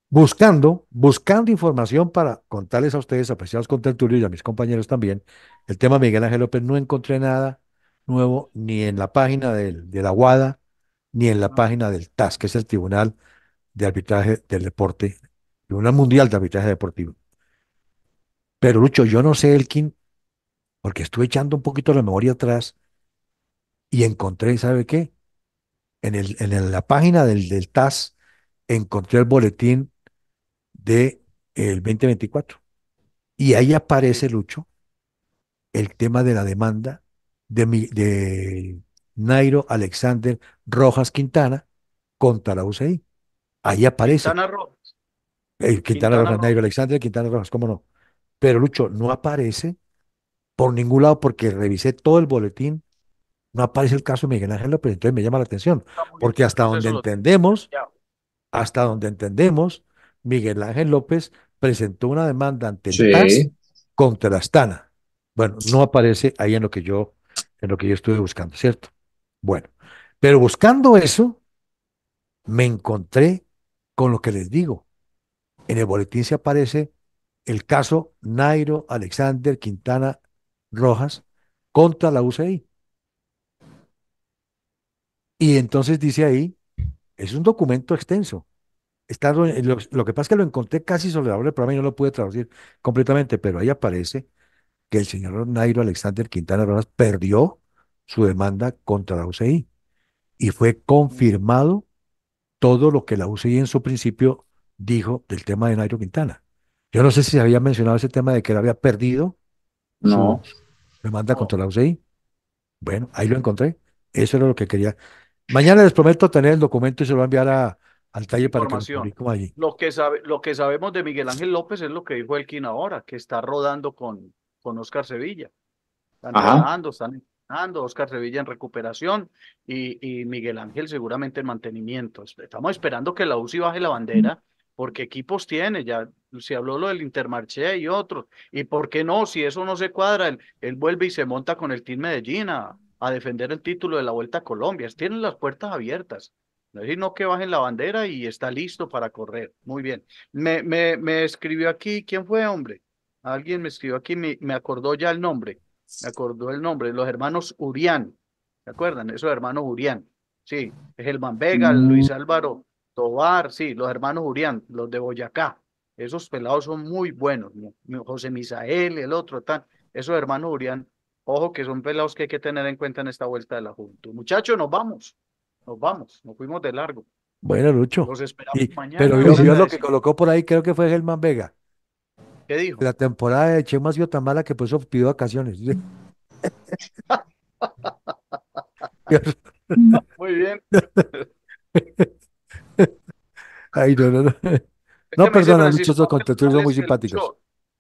Buscando, buscando información para contarles a ustedes, apreciados contertulios y a mis compañeros también, el tema Miguel Ángel López, no encontré nada nuevo ni en la página de la WADA, ni en la ah. página del TAS, que es el Tribunal de Arbitraje del Deporte, Tribunal Mundial de Arbitraje Deportivo. Pero Lucho, yo no sé, el quién porque estuve echando un poquito la memoria atrás, y encontré, ¿sabe qué? En, el, en la página del, TAS encontré el boletín del de, el 2024. Y ahí aparece, Lucho, el tema de la demanda de, de Nairo Alexander Rojas Quintana contra la UCI. Ahí aparece. Quintana Rojas. Eh, Quintana, Rojas, Nairo Alexander Quintana Rojas, ¿cómo no? Pero Lucho, no aparece por ningún lado porque revisé todo el boletín no aparece el caso de Miguel Ángel López, entonces me llama la atención, porque hasta donde entendemos, hasta donde entendemos, Miguel Ángel López presentó una demanda ante el TAS contra la Astana. Bueno, no aparece ahí en lo que yo en lo que yo estuve buscando, ¿cierto? Bueno, pero buscando eso me encontré con lo que les digo. En el boletín se aparece el caso Nairo Alexander Quintana Rojas contra la UCI. Y entonces dice ahí, es un documento extenso. Está, eh, lo, que pasa es que lo encontré casi sobre pero a del no lo pude traducir completamente, pero ahí aparece que el señor Nairo Alexander Quintana Rosas perdió su demanda contra la UCI y fue confirmado todo lo que la UCI en su principio dijo del tema de Nairo Quintana. Yo no sé si se había mencionado ese tema de que él había perdido su demanda contra la UCI. Bueno, ahí lo encontré. Eso era lo que quería. Mañana les prometo tener el documento y se lo voy a enviar a, al taller para que lo allí. Lo que, sabe, lo que sabemos de Miguel Ángel López es lo que dijo Elkin ahora, que está rodando con, con Oscar Sevilla. Están rodando, están entrenando, Oscar Sevilla en recuperación y, y, Miguel Ángel seguramente en mantenimiento. Estamos esperando que la UCI baje la bandera, porque equipos tiene, ya se habló lo del Intermarché y otros. ¿Y por qué no? Si eso no se cuadra, él, él vuelve y se monta con el Team Medellín a, a defender el título de la Vuelta a Colombia. Tienen las puertas abiertas. No es no que bajen la bandera y está listo para correr. Muy bien. Me, me, me escribió aquí, ¿quién fue, hombre? Alguien me escribió aquí, me, acordó ya el nombre. Me acordó el nombre, los hermanos Urián. ¿Se acuerdan? Esos hermanos Urián. Sí, es el Vega, mm. Luis Álvaro Tobar, sí, los hermanos Urián, los de Boyacá. Esos pelados son muy buenos. José Misael, el otro, tal. Esos hermanos Urián Ojo que son pelados que hay que tener en cuenta en esta vuelta de la Junta. Muchachos, nos vamos. Nos vamos. Nos fuimos de largo. Bueno, Lucho. Los esperamos mañana. Pero yo, lo que colocó por ahí creo que fue Germán Vega. ¿Qué dijo? La temporada de Chema ha sido tan mala que por eso pidió vacaciones. Muy bien. Ay, no, no, no. No, perdona, Lucho, esos contentos son muy simpáticos.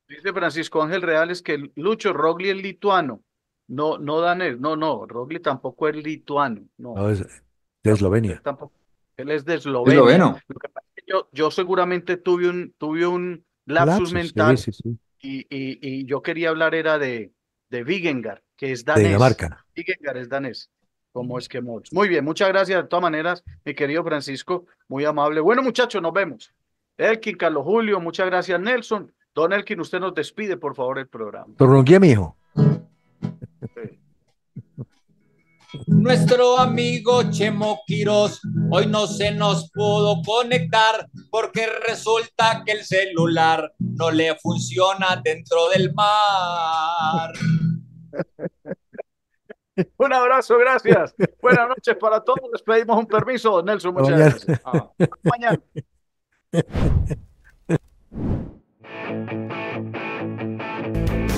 Dice Francisco Ángel Reales que Lucho Rogli el lituano. No, no danés, no, no, Rogli tampoco es lituano, no. no es de Eslovenia. Tampoco, él es de Eslovenia. Yo, yo, seguramente tuve un, tuve un lapsus, mental Y, y, yo quería hablar era de, de Vigengar, que es danés. Vigengar es danés, como es que Muy bien, muchas gracias de todas maneras, mi querido Francisco, muy amable. Bueno, muchachos, nos vemos. Elkin, Carlos Julio, muchas gracias, Nelson. Don Elkin, usted nos despide, por favor, el programa. mi hijo. Nuestro amigo Chemo Quiroz hoy no se nos pudo conectar porque resulta que el celular no le funciona dentro del mar. Un abrazo, gracias. Buenas noches para todos. Les pedimos un permiso, Nelson. Muchas gracias. Ah, mañana.